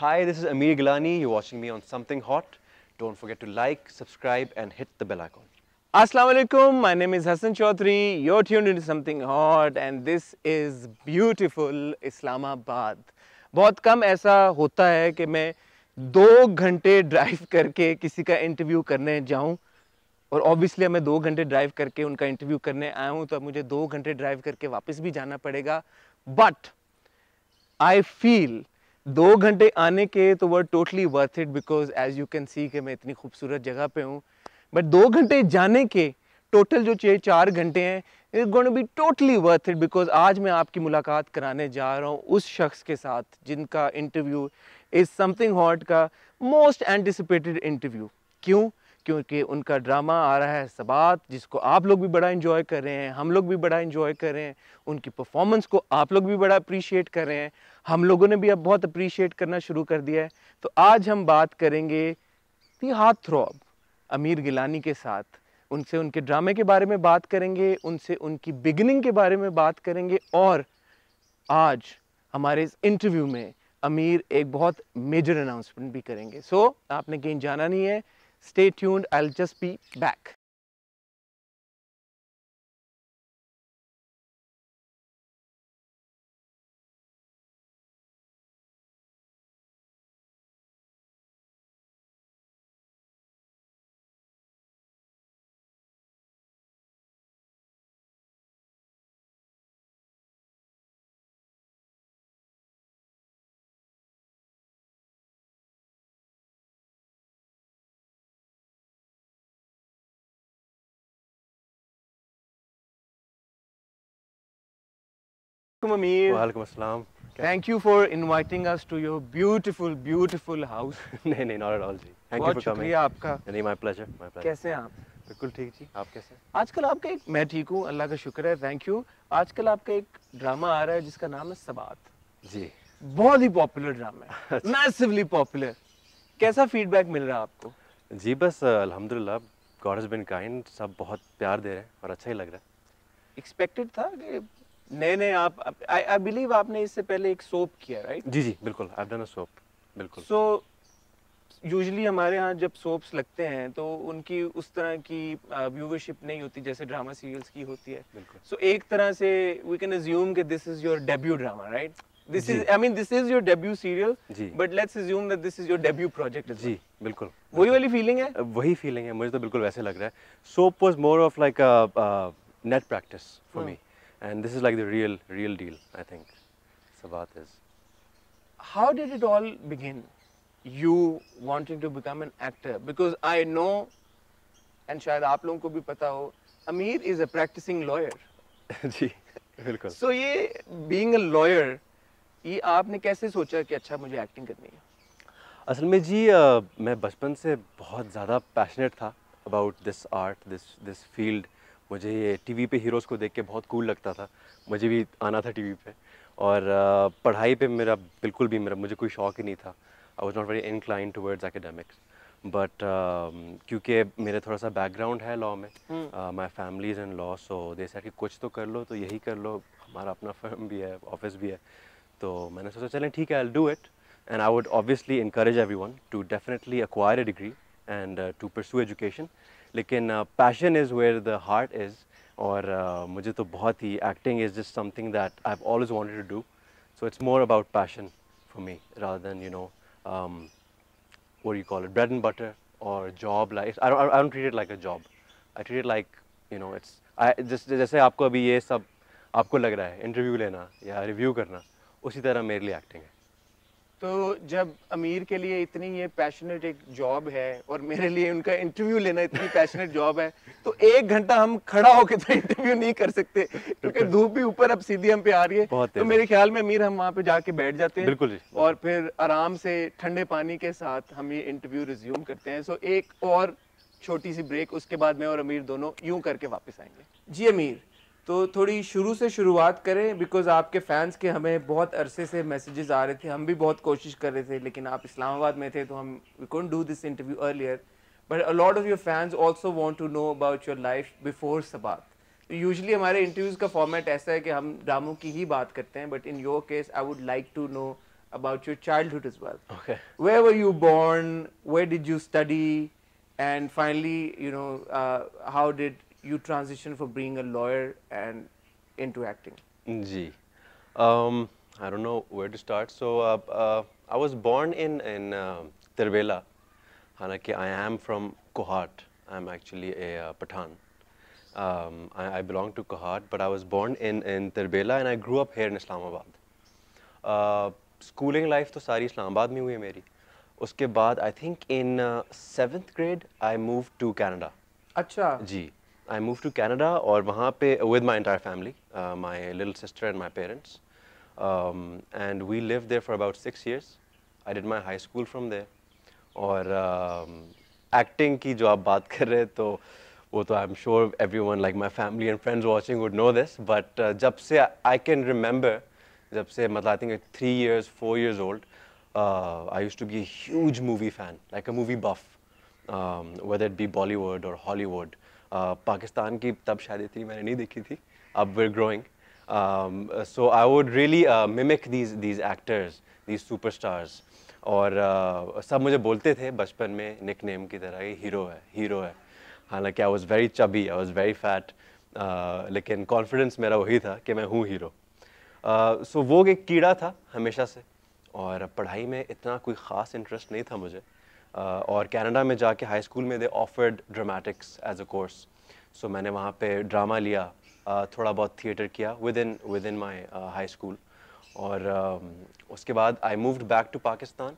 Hi, this is Amir Gilani. You're watching me on Something Hot. Don't forget to like, subscribe and hit the bell icon. Assalamu alaikum. My name is Hassan Chaudhary. You're tuned into Something Hot and this is beautiful Islamabad. बहुत कम ऐसा होता है कि मैं दो घंटे drive करके किसी का इंटरव्यू करने जाऊं और ऑब्वियसली मैं दो घंटे ड्राइव करके उनका इंटरव्यू करने आया हूं तो अब मुझे दो घंटे ड्राइव करके वापस भी जाना पड़ेगा बट आई फील दो घंटे आने के तो वर totally worth it because as you can see कि मैं इतनी खूबसूरत जगह पे हूँ बट दो घंटे जाने के टोटल जो चाहिए चार घंटे हैं it gonna be totally worth it because आज मैं आपकी मुलाकात कराने जा रहा हूँ उस शख्स के साथ जिनका इंटरव्यू इज़ समथिंग हॉट का मोस्ट एंटिसिपेटेड इंटरव्यू क्यों क्योंकि उनका ड्रामा आ रहा है सबात जिसको आप लोग भी बड़ा इन्जॉय कर रहे हैं हम लोग भी बड़ा इन्जॉय कर रहे हैं उनकी परफॉर्मेंस को आप लोग भी बड़ा अप्रीशिएट कर रहे हैं हम लोगों ने भी अब बहुत अप्रीशिएट करना शुरू कर दिया है तो आज हम बात करेंगे दी हाथ थ्रॉब अमीर गिलानी के साथ उनसे उनके ड्रामे के बारे में बात करेंगे उनसे उनकी बिगनिंग के बारे में बात करेंगे और आज हमारे इस इंटरव्यू में अमीर एक बहुत मेजर अनाउंसमेंट भी करेंगे सो so, आपने कहीं जाना नहीं है Stay tuned, I'll just be back. Amir. Walaikum assalam. Thank you for inviting us to your beautiful, beautiful house. नहीं नहीं not at all ji. Thank you for coming. शुक्रिया आपका. नहीं my pleasure, my pleasure. कैसे हैं आप? बिल्कुल ठीक जी. आप कैसे? आजकल आपका एक मैं ठीक हूँ अल्लाह का शुक्र है थैंक यू आजकल आपका एक ड्रामा आ रहा है जिसका नाम है सबात जी बहुत ही पॉपुलर ड्रामा है मैसिवली पॉपुलर अच्छा। कैसा फीडबैक मिल रहा है आपको जी बस अल्हम्दुलिल्लाह गॉड हैज बीन काइंड सब बहुत प्यार दे रहे हैं और अच्छा ही लग रहा है एक्सपेक्टेड था कि नहीं नहीं आप आई आई बिलीव आपने इससे पहले एक सोप किया राइट जी जी बिल्कुल आई डन अ सोप बिल्कुल सो यूजली हमारे यहाँ जब सोप्स लगते हैं तो उनकी उस तरह की व्यूवरशिप नहीं होती जैसे ड्रामा सीरियल्स की होती है सो so, एक तरह से वी कैन अज्यूम कि this is your debut drama right this is I mean this is your debut serial but let's assume that this is your debut project जी बिल्कुल वही वाली फीलिंग है वही फीलिंग है मुझे तो बिल्कुल वैसे लग रहा है soap was more of like a net practice for me and this is like the real real deal i think sabat is how did it all begin you wanting to become an actor because i know and shayad aap logon ko bhi pata ho amir is a practicing lawyer ji bilkul so ye being a lawyer ये आपने कैसे सोचा कि अच्छा मुझे acting करनी है असल में जी uh, मैं बचपन से बहुत ज़्यादा पैशनेट था about this art this this field मुझे ये टीवी पे हीरोज़ को देख के बहुत कूल लगता था मुझे भी आना था टीवी पे और पढ़ाई पे मेरा बिल्कुल भी मेरा मुझे कोई शौक ही नहीं था I was not very incline words academics but क्योंकि मेरे थोड़ा सा बैकग्राउंड है लॉ में my families in law so they sir कि कुछ तो कर लो तो यही कर लो हमारा अपना फर्म भी है ऑफिस भी है तो मैंने सोचा चलें ठीक है I do it and I would obviously encourage everyone to definitely acquire a degree and to pursue education लेकिन passion is where the heart is और uh, मुझे तो बहुत ही acting is just something that I have always wanted to do so it's more about passion for me rather than you know what you call it bread and butter और job like I don't treat it like a job I treat it like you know it's you जैसे आपको अभी ये सब आपको लग रहा है इंटरव्यू लेना या रिव्यू करना उसी तरह मेरे लिए एक्टिंग है तो जब अमीर के लिए इतनी ये पैशनेट एक जॉब है और मेरे लिए उनका इंटरव्यू लेना इतनी पैशनेट जॉब है तो एक घंटा हम खड़ा होकर तो इंटरव्यू नहीं कर सकते क्योंकि धूप भी ऊपर अब सीधी हम पे आ रही है तो मेरे ख्याल में अमीर हम वहाँ पे जाके बैठ जाते हैं बिल्कुल और फिर आराम से ठंडे पानी के साथ हम ये इंटरव्यू रिज्यूम करते हैं सो एक और छोटी सी ब्रेक उसके बाद मैं और अमीर दोनों यूं करके वापस आएंगे जी अमीर तो थोड़ी शुरू से शुरुआत करें बिकॉज आपके फैंस के हमें बहुत अरसे से मैसेजेस आ रहे थे हम भी बहुत कोशिश कर रहे थे लेकिन आप इस्लामाबाद में थे तो हम we can't do this interview earlier but a lot of your fans also want to know about your life before Sabaat तो यूजली हमारे इंटरव्यूज़ का फॉर्मेट ऐसा है कि हम ड्रामों की ही बात करते हैं but in your case I would like to know about your childhood as well where were you born where did you study and finally you know how did you transition from being a lawyer and into acting? Gee, um, I don't know where to start. So uh, uh, I was born in in uh, Tirvela. Hanaki, I am from Kohat. I'm actually a uh, Pathan. Um, I, I, belong to Kohat, but I was born in in Tirvela and I grew up here in Islamabad. Uh, schooling life तो सारी Islamabad में हुई है मेरी उसके बाद I think in seventh grade I moved to Canada. अच्छा जी I moved to Canada or Mahape with my entire family, uh, my little sister and my parents. Um, and we lived there for about six years. I did my high school from there. Or um, acting ki job baat kare to. Well, so I'm sure everyone, like my family and friends watching, would know this. But uh, when I can remember, when I think three years, four years old, uh, I used to be a huge movie fan, like a movie buff, um, whether it be Bollywood or Hollywood. Pakistan uh, की तब शायद इतनी मैंने नहीं देखी थी अब were growing so I would really mimic these these actors these superstars और uh, सब मुझे बोलते थे बचपन में निक नेम की तरह ही हीरो है हीरो है हालांकि I was very chubby I was very fat लेकिन कॉन्फिडेंस मेरा वही था कि मैं हूँ हीरो सो uh, वो एक कीड़ा था हमेशा से और पढ़ाई में इतना कोई ख़ास इंटरेस्ट नहीं था मुझे और कनाडा में जाके हाई स्कूल में they offered dramatics as a course so मैंने वहाँ पे ड्रामा लिया थोड़ा बहुत थिएटर किया within within my high school और उसके बाद I moved back to Pakistan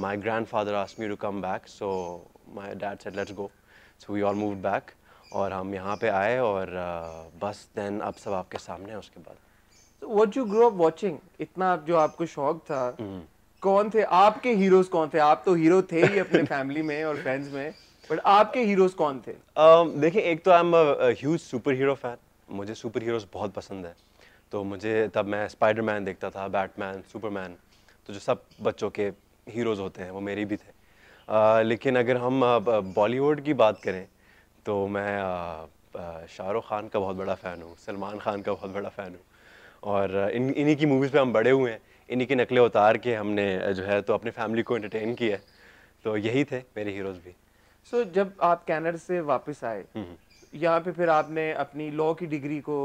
my grandfather asked me to come back so my dad said let's go so we all move back और हम यहाँ पे आए और बस देन अब सब आपके सामने है उसके बाद what you grow up watching इतना जो आपको शौक था हम्म। कौन थे आपके हीरोज कौन थे आप तो हीरो थे ही अपने फैमिली में और फ्रेंड्स में बट आपके हीरोज कौन थे um, देखिए एक तो I am huge superhero fan मुझे सुपर हीरोज बहुत पसंद है तो मुझे तब मैं स्पाइडरमैन देखता था बैटमैन सुपरमैन तो जो सब बच्चों के हीरोज़ होते हैं वो मेरे भी थे uh, लेकिन अगर हम बॉलीवुड की बात करें तो मैं uh, uh, शाहरुख खान का बहुत बड़ा फ़ैन हूँ सलमान खान का बहुत बड़ा फ़ैन हूँ और इन इन्हीं की मूवीज़ पे हम बड़े हुए हैं इन्हीं की नकलें उतार के हमने जो है तो अपने फैमिली को एंटरटेन किया है तो यही थे मेरे हीरोज़ भी सो so, जब आप कैनेडा से वापस आए हम्म, हम्म। यहाँ पे फिर आपने अपनी लॉ की डिग्री को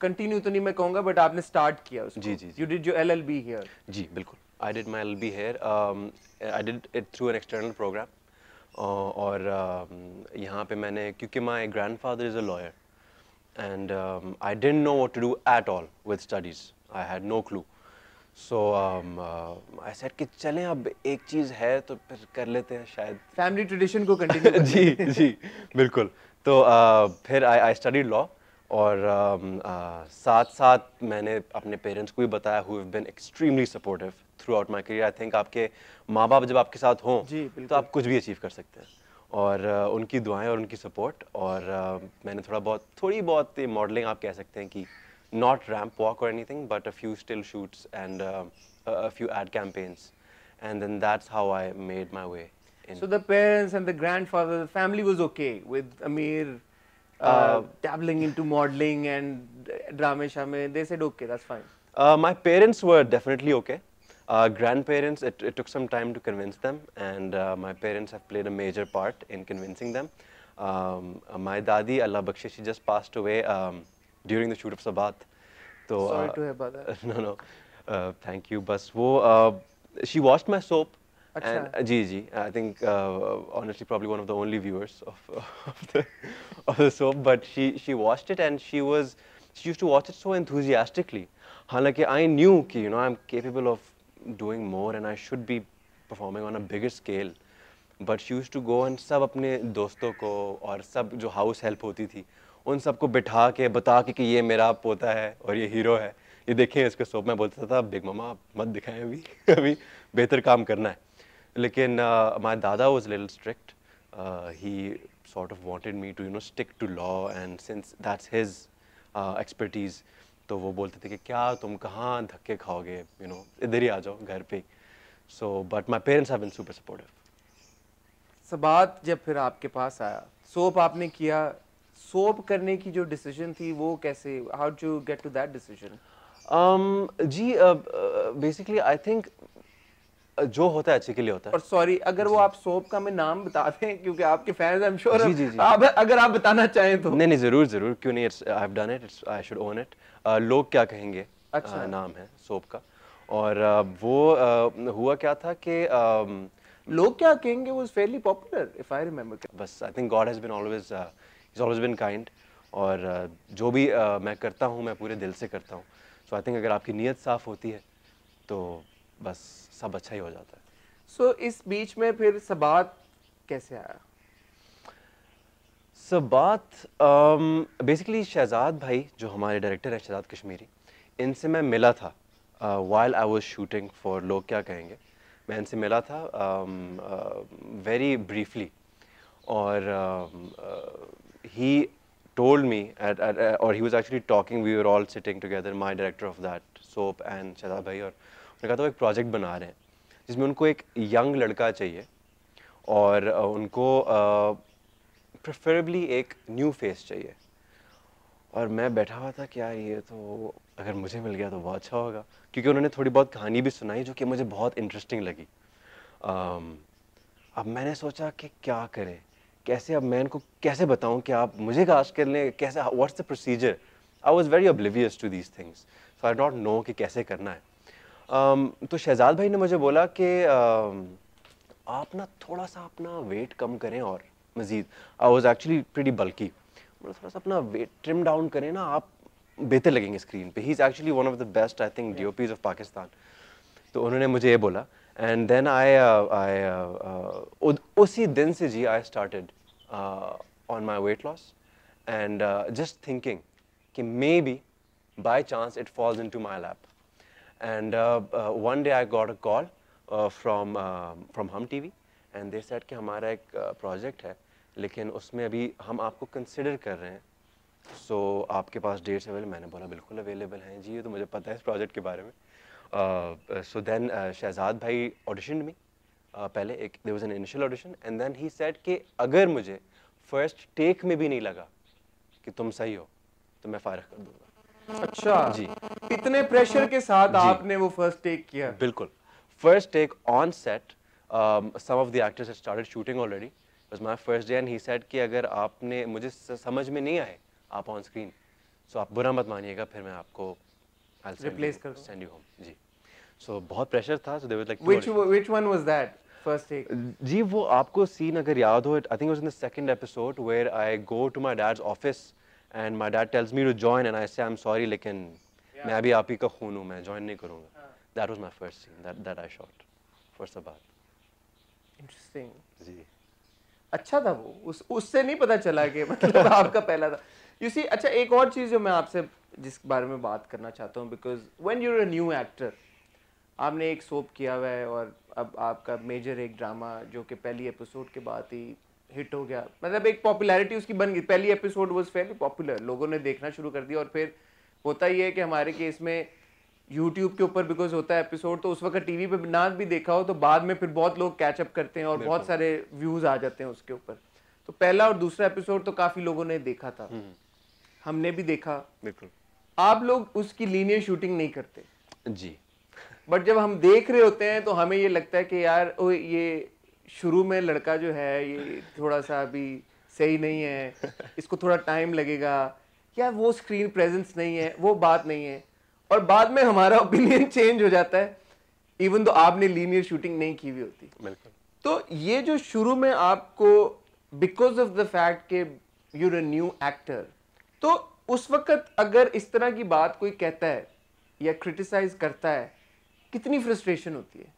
कंटिन्यू तो नहीं मैं कहूँगा बट आपने स्टार्ट किया उसको जी जी you did your LLB here जी बिल्कुल I did my L B here I did it through an external program और uh, यहाँ पे मैंने क्योंकि my grandfather is a lawyer and I didn't know what to do at all with studies I had no clue so I said कि चलें अब एक चीज़ है तो फिर कर लेते हैं शायद फैमिली ट्रेडिशन को कंटिन्यू जी जी बिल्कुल तो uh, फिर आई आई स्टडी लॉ और um, uh, साथ साथ मैंने अपने पेरेंट्स को भी बताया who have been extremely supportive throughout my career I think आपके माँ बाप जब आपके साथ हों तो आप कुछ भी अचीव कर सकते हैं और uh, उनकी दुआएं और उनकी सपोर्ट और uh, मैंने थोड़ा बहुत थोड़ी बहुत मॉडलिंग आप कह सकते हैं कि not ramp walk or anything, but a few still shoots and uh, a few ad campaigns. And then that's how I made my way. In. So the parents and the grandfather, the family was okay with Amir uh, uh, dabbling into modeling and drama shame. They said, okay, that's fine. Uh, my parents were definitely okay. Uh, grandparents, it, it, took some time to convince them, and uh, my parents have played a major part in convincing them. Um, uh, my dadi, Allah Bakshi, she just passed away um, during the shoot of Sabaat तो no no thank you बस वो she watch my soap जी जी I think honestly problem one of the only viewers of the soap but she she watched it and she was she use to watch it so enthusiastically हालांकि I knew कि you know I am capable of doing more and I should be performing on a bigger scale but she use to go and सब अपने दोस्तों को और सब जो house help होती थी उन सबको बिठा के बता के कि ये मेरा पोता है और ये हीरो है ये देखें इसके सोप में बोलता था बिग मामा आप मत दिखाएं अभी अभी बेहतर काम करना है लेकिन माई दादा was little strict he sort of wanted me to you know stick to law and since that's his expertise तो वो बोलते थे कि क्या तुम कहाँ धक्के खाओगे यू नो इधर ही आ जाओ घर पे so but my parents are been super supportive Sabaat जब फिर आपके पास आया सोप आपने किया सोप करने की जो डिसीजन थी वो कैसे how to get to that decision जी बेसिकली आई थिंक जो होता है अच्छे के लिए होता है और सॉरी अगर वो आप सोप का मैं नाम बता दें क्योंकि आपके फैंस आई एम श्योर जी जी जी आप अगर आप बताना चाहें तो नहीं नहीं जरूर जरूर क्यों नहीं I have done it I should own it लोग क्या कहेंगे अच्छा uh, नाम है सोप का और uh, वो uh, हुआ क्या था कि uh, लोग क्या Kahenge was fairly popular if I remember बस I think God has been always is always been kind और uh, जो भी uh, मैं करता हूँ मैं पूरे दिल से करता हूँ सो आई थिंक अगर आपकी नीयत साफ़ होती है तो बस सब अच्छा ही हो जाता है सो so, इस बीच में फिर सबात कैसे आया सबात बेसिकली um, शहजाद भाई जो हमारे डायरेक्टर हैं शहजाद कश्मीरी इनसे मैं मिला था while I was shooting for Log क्या कहेंगे मैं इनसे मिला था वेरी um, ब्रीफली uh, और um, uh, uh, he told me, at, at, uh, or he was actually talking, we were all sitting together, my director of that, Soap and Shadab bhai, और उन्होंने कहा था वो एक project बना रहे हैं जिसमें young एक यंग लड़का चाहिए और उनको प्रेफरेबली एक न्यू फेस चाहिए और मैं बैठा हुआ था क्या ये तो अगर मुझे मिल गया तो बहुत अच्छा होगा क्योंकि उन्होंने थोड़ी बहुत कहानी भी सुनाई जो कि मुझे बहुत इंटरेस्टिंग लगी um, अब मैंने सोचा कि क्या करें कैसे अब मैं इनको कैसे बताऊँ कि आप मुझे आज कर लें कैसे what's the procedure I was very oblivious to these things so I don't know कि कैसे करना है um, तो शहजाद भाई ने मुझे बोला कि uh, आप ना थोड़ा सा अपना वेट कम करें और मज़ीद आई वॉज़ एक्चुअली प्रीटी बल्कि थोड़ा सा अपना वेट ट्रिम डाउन करें ना आप बेहतर लगेंगे स्क्रीन पे he is actually one of the best I think D of Pakistan तो उन्होंने मुझे ये बोला And then I, uh, I uh, uh, उसी दिन से जी I started uh, on my weight loss and uh, just thinking कि maybe by chance it falls into my lap. And uh, uh, one day I got a call uh, from, uh, from Hum TV and they said कि हमारा एक project uh, है लेकिन उसमें अभी हम आपको कंसिडर कर रहे हैं सो so, आपके पास डेट्स अवेलेबल मैंने बोला बिल्कुल अवेलेबल हैं जी ये तो मुझे पता है इस प्रोजेक्ट के बारे में सो देन शहजाद भाई ऑडिशन में पहले एक there was an initial audition and then he said कि अगर मुझे फर्स्ट टेक में भी नहीं लगा कि तुम सही हो तो मैं फारग कर दूंगा अच्छा जी इतने प्रेशर के साथ आपने वो फर्स्ट टेक किया बिल्कुल first take on set some of the actors started shooting already बस my first day and he said कि अगर आपने मुझे समझ में नहीं आए आप ऑन स्क्रीन सो आप बुरा मत मानिएगा फिर मैं आपको रिप्लेस कर सेंड यू होम जी सो बहुत प्रेशर था so they there like which which one was that first take जी वो आपको सीन अगर याद हो I think it was in the second episode where I go to my dad's office and my dad tells me to join and I say I am sorry लेकिन मैं अभी आप ही का खून हूं मैं जॉइन नहीं करूंगा that was my first scene that that I shot for Sabaat interesting जी अच्छा था वो उस उससे नहीं पता चला कि मतलब आपका पहला था यू सी अच्छा एक और चीज़ जो मैं आपसे जिस बारे में बात करना चाहता हूँ because when you're a new actor आपने एक सोप किया हुआ है और अब आपका मेजर एक ड्रामा जो कि पहली एपिसोड के बाद ही हिट हो गया मतलब एक पॉपुलैरिटी उसकी बन गई पहली एपिसोड वॉज फेयरली पॉपुलर लोगों ने देखना शुरू कर दिया और फिर होता ही है कि हमारे केस में यूट्यूब के ऊपर बिकॉज होता है एपिसोड तो उस वक्त टीवी पे ना भी देखा हो तो बाद में फिर बहुत लोग कैचअप करते हैं और बहुत सारे व्यूज आ जाते हैं उसके ऊपर तो पहला और दूसरा एपिसोड तो काफी लोगों ने देखा था हम्म। हमने भी देखा बिल्कुल आप लोग उसकी लीनियर शूटिंग नहीं करते जी बट जब हम देख रहे होते हैं तो हमें ये लगता है कि यार ओ ये शुरू में लड़का जो है ये थोड़ा सा अभी सही नहीं है इसको थोड़ा टाइम लगेगा या वो स्क्रीन प्रेजेंस नहीं है वो बात नहीं है और बाद में हमारा ओपिनियन चेंज हो जाता है इवन तो आपने लीनियर शूटिंग नहीं की हुई होती बिल्कुल तो ये जो शुरू में आपको बिकॉज ऑफ द फैक्ट के यू अ न्यू एक्टर तो उस वक्त अगर इस तरह की बात कोई कहता है या क्रिटिसाइज करता है कितनी फ्रस्ट्रेशन होती है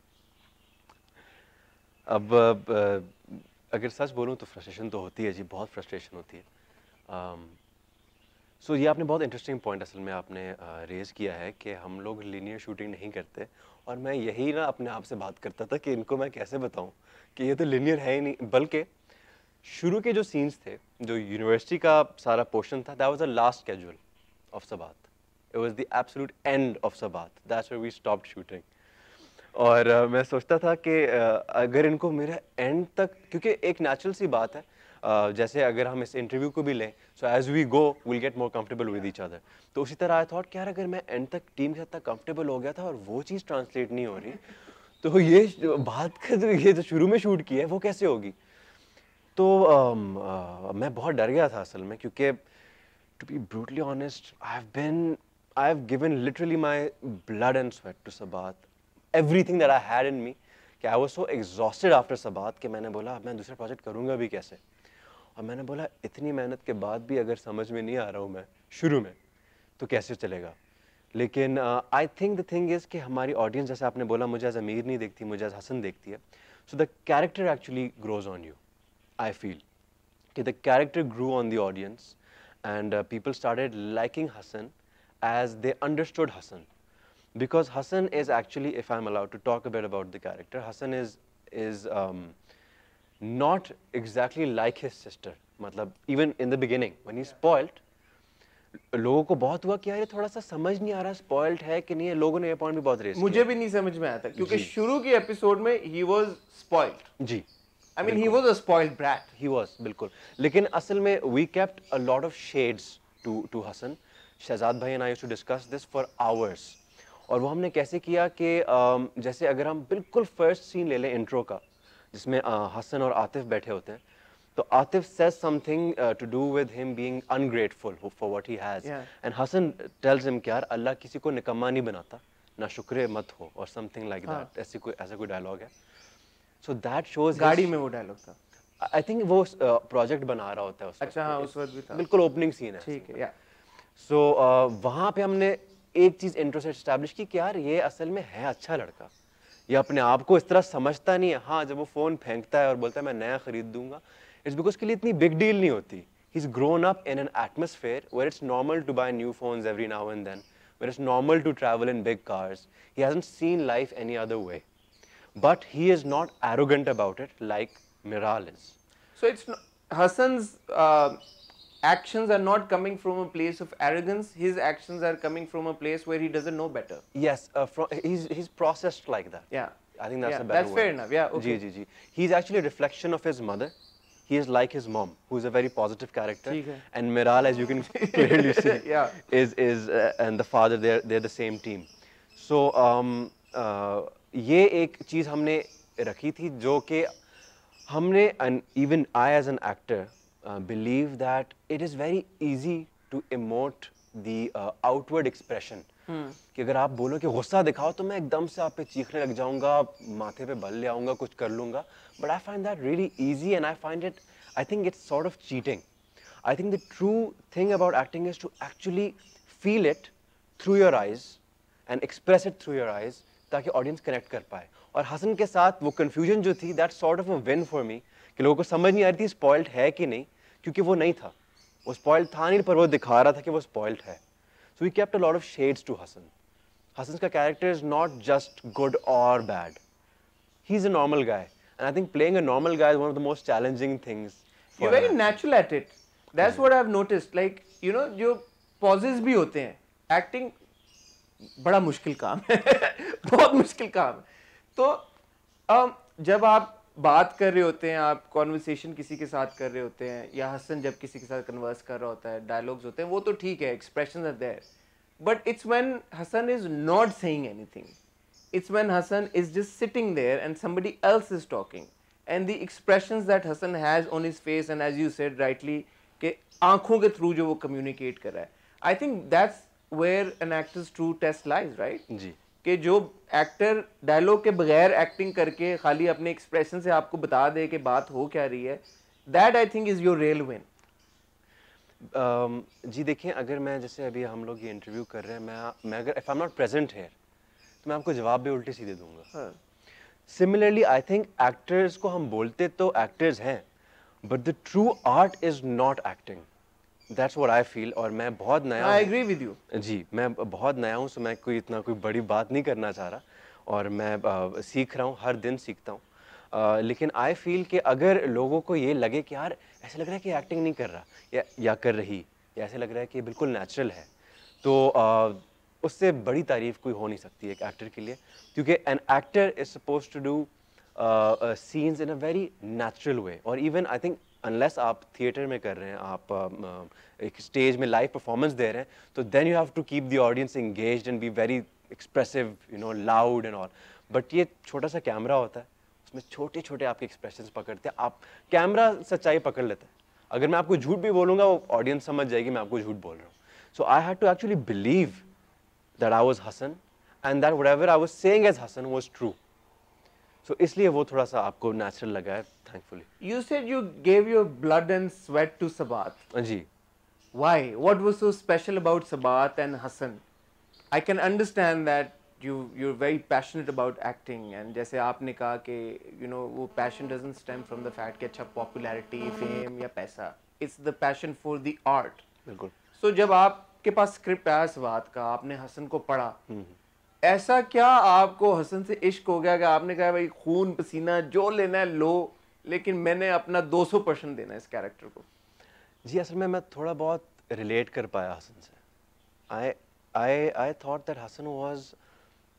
अब, अगर सच बोलूँ तो फ्रस्ट्रेशन तो होती है जी बहुत फ्रस्ट्रेशन होती है सो so, ये आपने बहुत इंटरेस्टिंग पॉइंट असल में आपने रेज किया है कि हम लोग लीनियर शूटिंग नहीं करते और मैं यही ना अपने आप से बात करता था कि इनको मैं कैसे बताऊं कि ये तो लीनियर है ही नहीं बल्कि शुरू के जो सीन्स थे जो यूनिवर्सिटी का सारा पोर्शन था that was the last casual of Sabaat it was the absolute end of Sabaat that's we we shooting और uh, मैं सोचता था कि uh, अगर इनको मेरा एंड तक क्योंकि एक नेचुरल सी बात है uh, जैसे अगर हम इस इंटरव्यू को भी लें so as we go will get more comfortable with each other तो उसी तरह आई थॉट यार अगर मैं एंड तक टीम के साथ कंफर्टेबल हो गया था और वो चीज़ ट्रांसलेट नहीं हो रही तो ये बात कर ये जो शुरू में शूट की है वो कैसे होगी तो uh, uh, मैं बहुत डर गया था असल में क्योंकि to be brutally honest I have been given literally my blood and sweat to Sabaat everything that I had in me कि I was so exhausted after Sabaat कि मैंने बोला मैं दूसरा प्रोजेक्ट करूँगा भी कैसे और मैंने बोला इतनी मेहनत के बाद भी अगर समझ में नहीं आ रहा हूँ मैं शुरू में तो कैसे चलेगा लेकिन I think the thing is कि हमारी ऑडियंस जैसे आपने बोला मुझे एज अमीर नहीं देखती मुझे एज हसन देखती है so the character actually grows on you I feel कि the character grow on the audience and people started liking Hassan as they understood Hassan. Because Hassan is actually, if I'm allowed to talk a bit about the character, Hassan is, is um, not exactly like his sister. मतलब even in the beginning, when he's spoiled, लोगों को बहुत हुआ कि यार ये थोड़ा सा समझ नहीं आ रहा स्पॉइल्ड है कि नहीं है लोगों ने ये पॉइंट भी बहुत रेस मुझे भी नहीं समझ में आया था क्योंकि शुरू के एपिसोड में ही was spoiled ji I mean he was a spoiled brat he was बिल्कुल लेकिन असल में we kept a lot of shades to to Hassan. Shahzad भाई and I too discuss this for hours और वो हमने कैसे किया कि जैसे अगर हम बिल्कुल फर्स्ट सीन ले लें इंट्रो का जिसमें हसन और आतिफ बैठे होते हैं तो Atif says something to do with him being ungrateful for what he has and Hassan tells him tells कि यार अल्लाह किसी को निकम्मा नहीं बनाता ना शुक्र मत हो और समथिंग लाइक दैट ऐसी कोई ऐसा कोई डायलॉग है सो दैट शोज गाड़ी में वो डायलॉग था आई थिंक वो प्रोजेक्ट uh, बना रहा होता है उस अच्छा हाँ, उस वक्त भी था बिल्कुल ओपनिंग सीन है ठीक है या सो so, uh, वहाँ पे हमने एक चीज़ इंटरेस्ट इस्टेब्लिश की कि यार ये असल में है अच्छा लड़का ये अपने आप को इस तरह समझता नहीं है हाँ जब वो फ़ोन फेंकता है और बोलता है मैं नया ख़रीद दूंगा इट्स बिकॉज के लिए इतनी बिग डील नहीं होती he is grown up in an atmosphere where it's normal to buy new phone every now and then where it's normal to travel in big cars he hasn't seen life any other way but he is not arrogant about it like Miral is so it's Hassan actions are not coming from a place of arrogance. His actions are coming from a place where he doesn't know better. Yes, uh, from, he's, he's processed like that. Yeah. I think that's yeah, a better That's word. fair enough. Yeah. Okay. Ji, ji, ji. He's actually a reflection of his mother. He is like his mom, who is a very positive character. And Miral, as you can clearly see, yeah. is, is uh, and the father, they're, they're the same team. So, um, uh, ये एक चीज़ हमने रखी थी जो कि हमने and even I as an believe uh, believe that it is very easy to emote the uh, outward expression. Hmm. कि अगर आप बोलो कि गुस्सा दिखाओ तो मैं एकदम से आप पे चीखने लग जाऊंगा माथे पे बल ले आऊंगा कुछ कर लूंगा but I find that really easy and I find it I think it's sort of cheating I think the true thing about acting is to actually feel it through your eyes and express it through your eyes ताकि audience connect कर पाए और हसन के साथ वो confusion जो थी that sort of a win for me कि लोगों को समझ नहीं आ रही थी स्पॉइल्ड है कि नहीं क्योंकि वो नहीं था वो स्पॉइल्ड था नहीं पर वो दिखा रहा था कि वो स्पॉइल्ड है so we kept a lot of shades to Hassan Hassan का character is not just good और bad he is a normal guy and I think playing a normal guy is one of the most challenging things you very natural at it that's what I have noticed like you know जो pauses भी होते हैं acting बड़ा मुश्किल काम है बहुत मुश्किल काम है तो um, जब आप बात कर रहे होते हैं आप कॉन्वर्सेशन किसी के साथ कर रहे होते हैं या हसन जब किसी के साथ कन्वर्स कर रहा होता है डायलॉग्स होते हैं वो तो ठीक है expression are there but it's when Hassan is not saying anything it's when Hassan is just sitting there and somebody else is talking and the expression that Hassan has on his face and as you said rightly के आंखों के through जो वो communicate कर रहा है I think that's where an actor's true test lies right ji कि जो एक्टर डायलॉग के बगैर एक्टिंग करके खाली अपने एक्सप्रेशन से आपको बता दे कि बात हो क्या रही है that I think is your real win ji देखिए अगर मैं जैसे अभी हम लोग ये इंटरव्यू कर रहे हैं मैं मैं अगर if I am not present here तो मैं आपको जवाब भी उल्टे सीधे दूंगा सिमिलरली आई थिंक एक्टर्स को हम बोलते तो एक्टर्स हैं but the true art is not acting that's what I feel और मैं बहुत नया I agree with you ji मैं बहुत नया हूँ सो मैं कोई इतना कोई बड़ी बात नहीं करना चाह रहा और मैं सीख रहा हूँ हर दिन सीखता हूँ uh, लेकिन आई फील कि अगर लोगों को ये लगे कि यार ऐसा लग रहा है कि एक्टिंग नहीं कर रहा या या कर रही या ऐसे लग रहा है कि बिल्कुल नेचुरल है तो uh, उससे बड़ी तारीफ कोई हो नहीं सकती एक एक्टर के लिए क्योंकि an actor is suppose to do scenes in a very natural way और इवन आई थिंक अनलेस आप थिएटर में कर रहे हैं आप एक स्टेज में लाइव परफॉर्मेंस दे रहे हैं तो then you have to keep the audience engage and be very expressive you know loud and all but ये छोटा सा कैमरा होता है उसमें छोटे छोटे आपके एक्सप्रेशन पकड़ते हैं आप कैमरा सच्चाई पकड़ लेता है अगर मैं आपको झूठ भी बोलूँगा वो ऑडियंस समझ जाएगी मैं आपको झूठ बोल रहा हूँ so I had to actually believe that I was Hassan and that whatever I was saying as Hassan was true so इसलिए वो थोड़ा सा आपको नेचुरल लगा है thankfully. You said you gave your blood and sweat to Sabat. ji Why? What was so special about Sabat and hasan I can understand that you you're very passionate about acting and jaise aapne kaha ke you know wo passion doesn't stem from the fact कि acha popularity, fame ya paisa It's the passion for the art. bilkul So jab जब आपके पास script आया सवात का आपने हसन को पढ़ा ऐसा क्या आपको हसन से इश्क हो गया कि आपने कहा भाई खून पसीना जो लेना है लो लेकिन मैंने अपना 200 परसेंट देना इस कैरेक्टर को जी असल में मैं थोड़ा बहुत रिलेट कर पाया हसन से I I I thought that Hassan was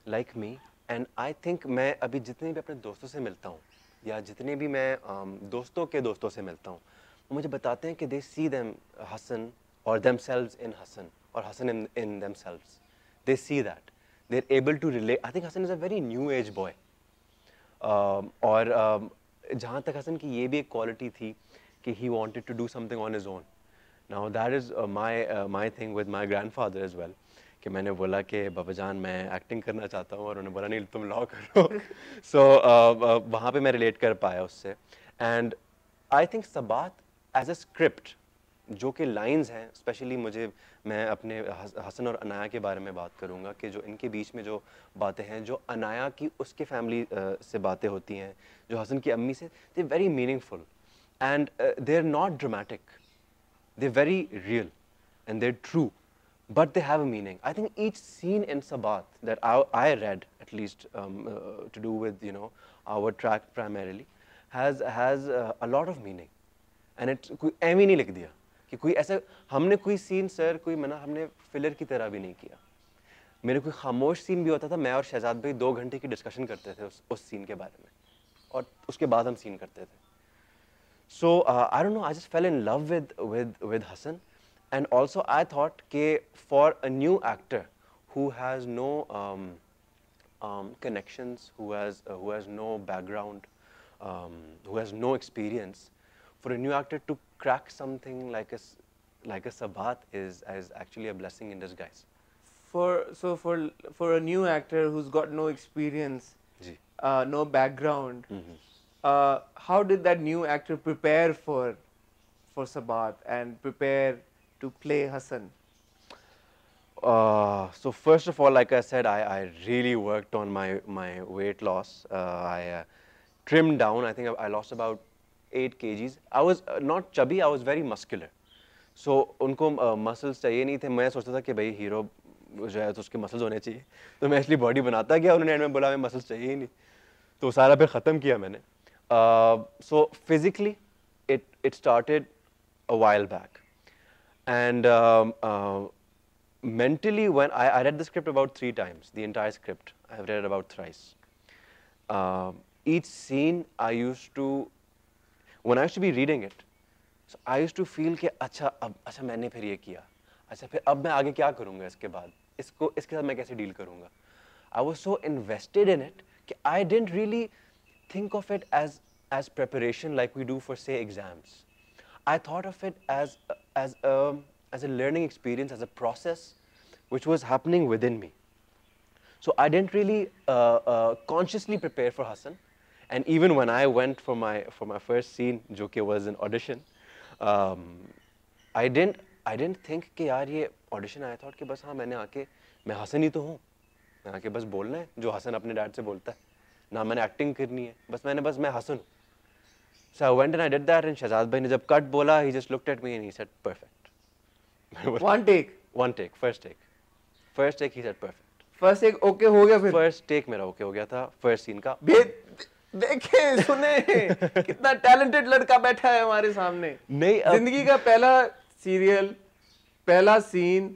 like me and I think मैं अभी जितने भी अपने दोस्तों से मिलता हूँ या जितने भी मैं um, दोस्तों के दोस्तों से मिलता हूँ मुझे बताते हैं कि दे सी दैम हसन और दैम इन हसन और Hassan in in them they see that they are able to relate I think Hassan is a very new age boy और जहाँ तक हसन की ये भी एक क्वालिटी थी कि he wanted to do something on his own now that is my my thing with my grandfather as well कि मैंने बोला कि बाबा जान मैं एक्टिंग करना चाहता हूँ और उन्होंने बोला नहीं तुम लॉ करो सो वहाँ पर मैं रिलेट कर पाया उससे and I think Sabaat as a script जो कि लाइंस हैं स्पेशली मुझे मैं अपने हसन और अनाया के बारे में बात करूंगा कि जो इनके बीच में जो बातें हैं जो अनाया की उसके फैमिली से बातें होती हैं जो हसन की अम्मी से they very meaningful and they are not dramatic they very real and they're true but they have meaning I think each scene in Sabaat that I read at least to do with you know our track primarily a lot of meaning and it कोई एम ही नहीं लिख दिया कि कोई ऐसा हमने कोई सीन सर कोई मना हमने फिलर की तरह भी नहीं किया मेरे कोई खामोश सीन भी होता था मैं और शहजाद भाई दो घंटे की डिस्कशन करते थे उस उस सीन के बारे में और उसके बाद हम सीन करते थे so I don't know I just fell in love with with with Hassan and also I thought के for a new actor who has no connections who has no has, uh, who has no for a new actor to crack something like a, like a sabbat is, is actually a blessing in disguise. For, so for, for a new actor who's got no experience, uh, no background, mm -hmm. uh, how did that new actor prepare for, for sabbat and prepare to play Hassan? Uh, so first of all, like I said, I, I really worked on my, my weight loss. Uh, I uh, trimmed down. I think I, I lost about eight K Gs I was not chubby I was very muscular so उनको muscles uh, चाहिए नहीं थे मैं सोचता था कि भाई hero जो है तो उसके मसल्स होने चाहिए तो मैं इसलिए बॉडी बनाता गया उन्होंने एंड में बोला मैं मसल्स चाहिए ही नहीं तो सारा फिर ख़त्म किया मैंने so physically it it started a while back and mentally when I I read the script about three times the entire script I have read about thrice each scene I use to when I used to be reading it, so I used to feel कि अच्छा अब अच्छा मैंने फिर ये किया अच्छा फिर अब मैं आगे क्या करूँगा इसके बाद इसको इसके साथ मैं कैसे deal I was so invested in it कि I didn't really think of it as as preparation like we do for say exams I thought of it as as a um, as a learning experience as a process which was happening within me so I didn't really uh, uh, consciously prepare for Hassan And even when I went for my for my first scene, जो कि was an audition, um, I didn't I didn't think कि यार ये audition आया था कि बस हाँ मैंने आके मैं हसन ही तो हूँ मैं आके बस बोलना है जो हसन अपने डैड से बोलता है ना मैंने एक्टिंग करनी है बस मैंने बस मैं हसन हूँ so I went and I did that and Shahzad भाई ने जब कट बोला he just looked at me and he said perfect one take one take first take first take he said perfect first एक ओके हो गया फिर first take मेरा okay हो गया था फर्स्ट सीन का देखे सुने कितना टैलेंटेड लड़का बैठा है हमारे सामने नहीं अब... जिंदगी का पहला सीरियल पहला सीन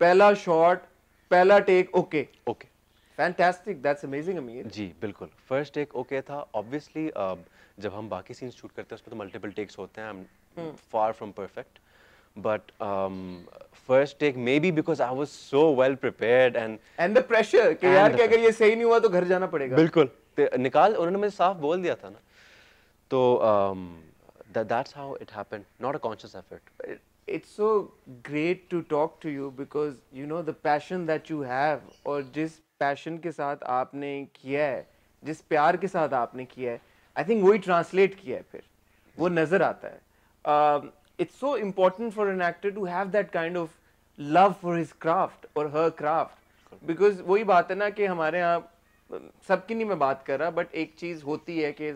पहला शॉट पहला take okay okay fantastic that's amazing Ameer ji बिल्कुल फर्स्ट टेक ओके था ऑब्वियसली uh, जब हम बाकी सीन शूट करते हैं उसमें तो मल्टीपल टेक्स होते हैं far from perfect but um, first take maybe because I was so well prepared and and the pressure कि यार कि अगर ये सही नहीं हुआ तो घर जाना पड़ेगा बिल्कुल निकाल उन्होंने मुझे साफ बोल दिया था ना तो that's how it happened not a conscious effort it's so great to talk to you because you know the passion that you have और जिस पैशन के साथ आपने किया है जिस प्यार के साथ आपने किया है आई थिंक वही ट्रांसलेट किया है फिर वो नज़र आता है it's so important for an actor to have that kind of love for his craft और हर क्राफ्ट बिकॉज वही बात है ना कि हमारे यहाँ सबकी नहीं मैं बात कर रहा बट एक चीज़ होती है कि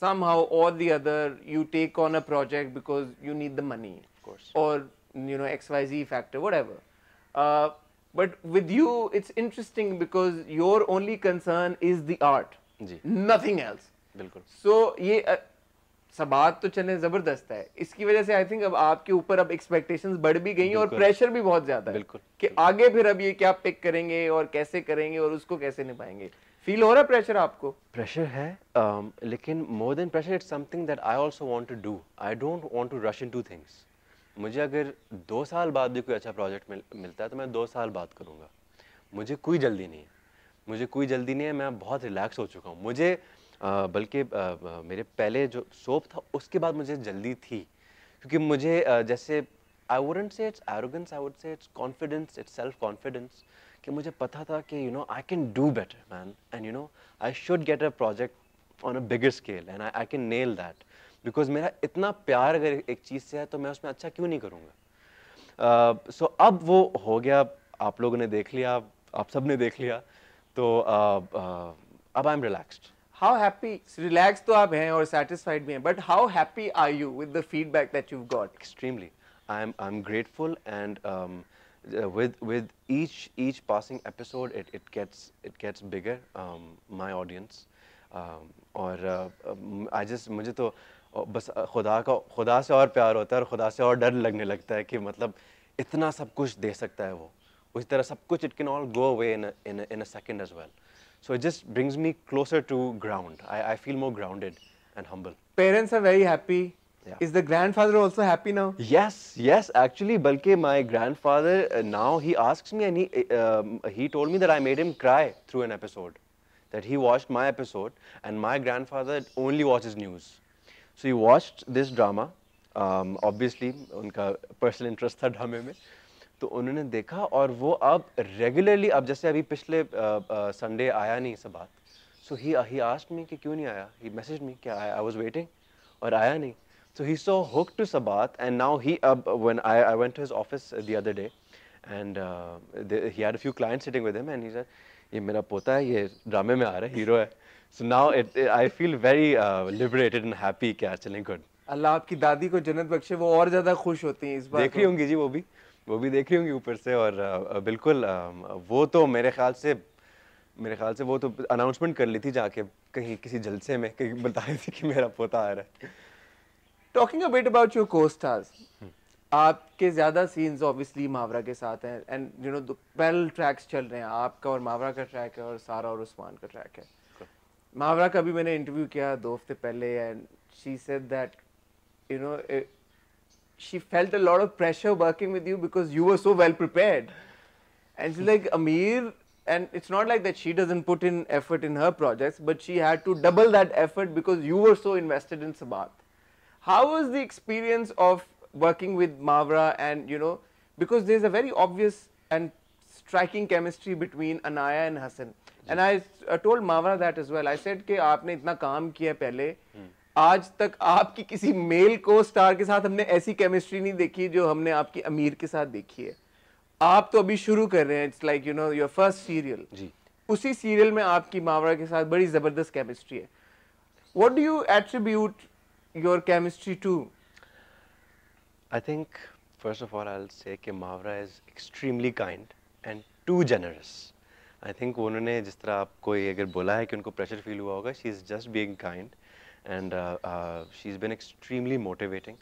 सम हाउ और the other you take on a project because you need the money और you know X Y Z factor whatever but with you it's interesting because your only concern is the art ji nothing else बिल्कुल so so, ये uh, सबात तो चले जबरदस्त है इसकी वजह से आई थिंक अब आपके ऊपर अब एक्सपेक्टेशंस बढ़ भी गई और प्रेशर भी बहुत ज्यादा है बिल्कुल कि बिल्कुल। आगे फिर अब ये क्या पिक करेंगे और कैसे करेंगे और उसको कैसे निभाएंगे फील हो रहा है प्रेशर आपको प्रेशर है um, लेकिन more than pressure it's something that I also want to do I don't want to rush into things मुझे अगर दो साल बाद भी कोई अच्छा प्रोजेक्ट मिल, मिलता है तो मैं दो साल बाद करूंगा मुझे कोई जल्दी नहीं है मुझे कोई जल्दी नहीं है मैं बहुत रिलैक्स हो चुका हूँ मुझे बल्कि मेरे पहले जो सोप था उसके बाद मुझे जल्दी थी क्योंकि मुझे जैसे I wouldn't say it's arrogance I would say it's confidence it's self confidence कि मुझे पता था कि you know I can do better man and you know I should get a project on a bigger scale and I can nail that because मेरा इतना प्यार अगर एक चीज़ से है तो मैं उसमें अच्छा क्यों नहीं करूँगा सो uh, so अब वो हो गया आप लोगों ने देख लिया आप सब ने देख लिया तो अब I am relaxed how happy, relaxed to aap hain or satisfied bhi hain, but how happy are you with the feedback that you've got? Extremely. I'm, I'm grateful and um, with, with each, each passing episode, it, it, gets, it gets bigger, um, my audience. Um, और uh, I just, मुझे तो बस खुदा का खुदा से और प्यार होता है और खुदा से और डर लगने लगता है कि मतलब इतना सब कुछ दे सकता है वो उसी तरह सब कुछ it can all go away in in in a second as well So it just brings me closer to ground. I, I feel more grounded and humble. Parents are very happy. Yeah. Is the grandfather also happy now? Yes, yes. Actually, Balke, my grandfather, uh, now he asks me and he, uh, um, he told me that I made him cry through an episode. That he watched my episode and my grandfather only watches news. So he watched this drama. Um, obviously, unka personal interest tha drama mein. तो उन्होंने देखा और वो अब regularly अब जैसे अभी पिछले संडे आया नहीं सब बात सो ही ही आस्ट मी कि क्यों नहीं आया ही मैसेज मी क्या आई वॉज वेटिंग और आया नहीं so he so hooked to Sabaat and now he अब when I I went to his office the other day and he had a few client sitting with him and he said ये मेरा पोता है ये ड्रामे में आ रहा है हीरो है so now it I feel very liberated and happy क्या चलें गुड अल्लाह आपकी दादी को जन्नत बख्शे वो और ज़्यादा खुश होती हैं इस बार देख रही होंगी जी वो भी वो भी देखी होंगी ऊपर से और बिल्कुल वो तो मेरे ख्याल से मेरे ख्याल से वो तो अनाउंसमेंट कर ली थी जाके कहीं किसी जलसे में कहीं बताए थे कि मेरा पोता आ रहा है talking about about your costars आपके ज़्यादा सीन्स ऑब्वियसली मावरा के साथ हैं एंड यू नो पहल ट्रैक्स चल रहे हैं आपका और मावरा का ट्रैक है और सारा और उस्मान का ट्रैक है मावरा का भी मैंने इंटरव्यू किया दो हफ्ते पहले and she said that you know she felt a lot of pressure working with you because you were so well prepared. And she's like, Amir, and it's not like that she doesn't put in effort in her projects, but she had to double that effort because you were so invested in Sabat. How was the experience of working with Mavra and, you know, because there's a very obvious and striking chemistry between Anaya and Hassan. And I uh, told Mavra that as well. I said कि आपने इतना काम किया पहले hmm. आज तक आपकी किसी मेल को स्टार के साथ हमने ऐसी केमिस्ट्री नहीं देखी जो हमने आपकी अमीर के साथ देखी है आप तो अभी शुरू कर रहे हैं it's like you know your first serial ji उसी सीरियल में आपकी मावरा के साथ बड़ी ज़बरदस्त केमिस्ट्री है what do you attribute your chemistry to I think first of all I say कि Mawra is extremely kind and too generous I think उन्होंने जिस तरह आपको ये अगर बोला है कि उनको प्रेशर फील हुआ होगा she is just being kind and uh, uh, she's been extremely motivating.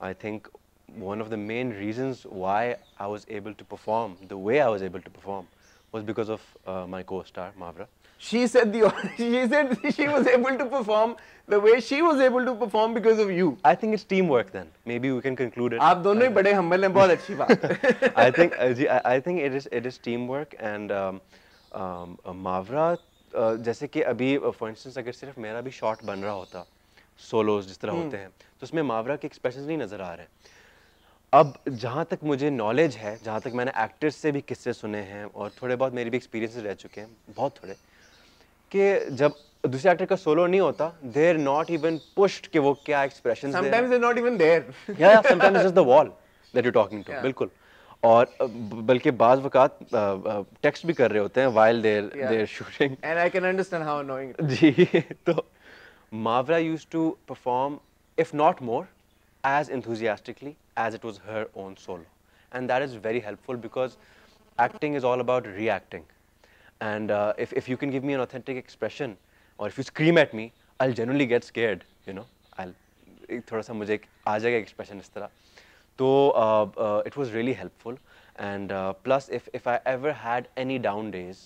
I think one of the main reasons why I was able to perform the way I was able to perform was because of uh, my co-star Mavra. She said the she said she was able to perform the way she was able to perform because of you. I think it's teamwork then. Maybe we can conclude it. आप दोनों ही uh, बड़े humble बहुत अच्छी बात. I think I, I think it is it is teamwork and um, um, Mavra जैसे कि अभी for instance अगर सिर्फ मेरा भी शॉट बन रहा होता सोलोज जिस तरह हम्म। होते हैं तो उसमें मावरा के एक्सप्रेशन नहीं नज़र आ रहे अब जहाँ तक मुझे नॉलेज है जहाँ तक मैंने एक्टर्स से भी किस्से सुने हैं और थोड़े बहुत मेरे भी एक्सपीरियंस रह चुके हैं बहुत थोड़े कि जब दूसरे एक्टर का सोलो नहीं होता they are not even pushed कि वो क्या एक्सप्रेशन नॉट इवन देर या sometimes the wall that you talking to बिल्कुल और बल्कि बाज वक़ात टेक्स्ट भी कर रहे होते हैं while there there shooting and I can understand how annoying जी तो Mawra used to perform if not more as enthusiastically as it was her own solo and that is very helpful because acting is all about reacting and if if you can give me an authentic expression और if you scream at me I generally get scared you know I थोड़ा सा मुझे एक आ जाएगा expression इस तरह तो it was really helpful and plus if if I ever had any down days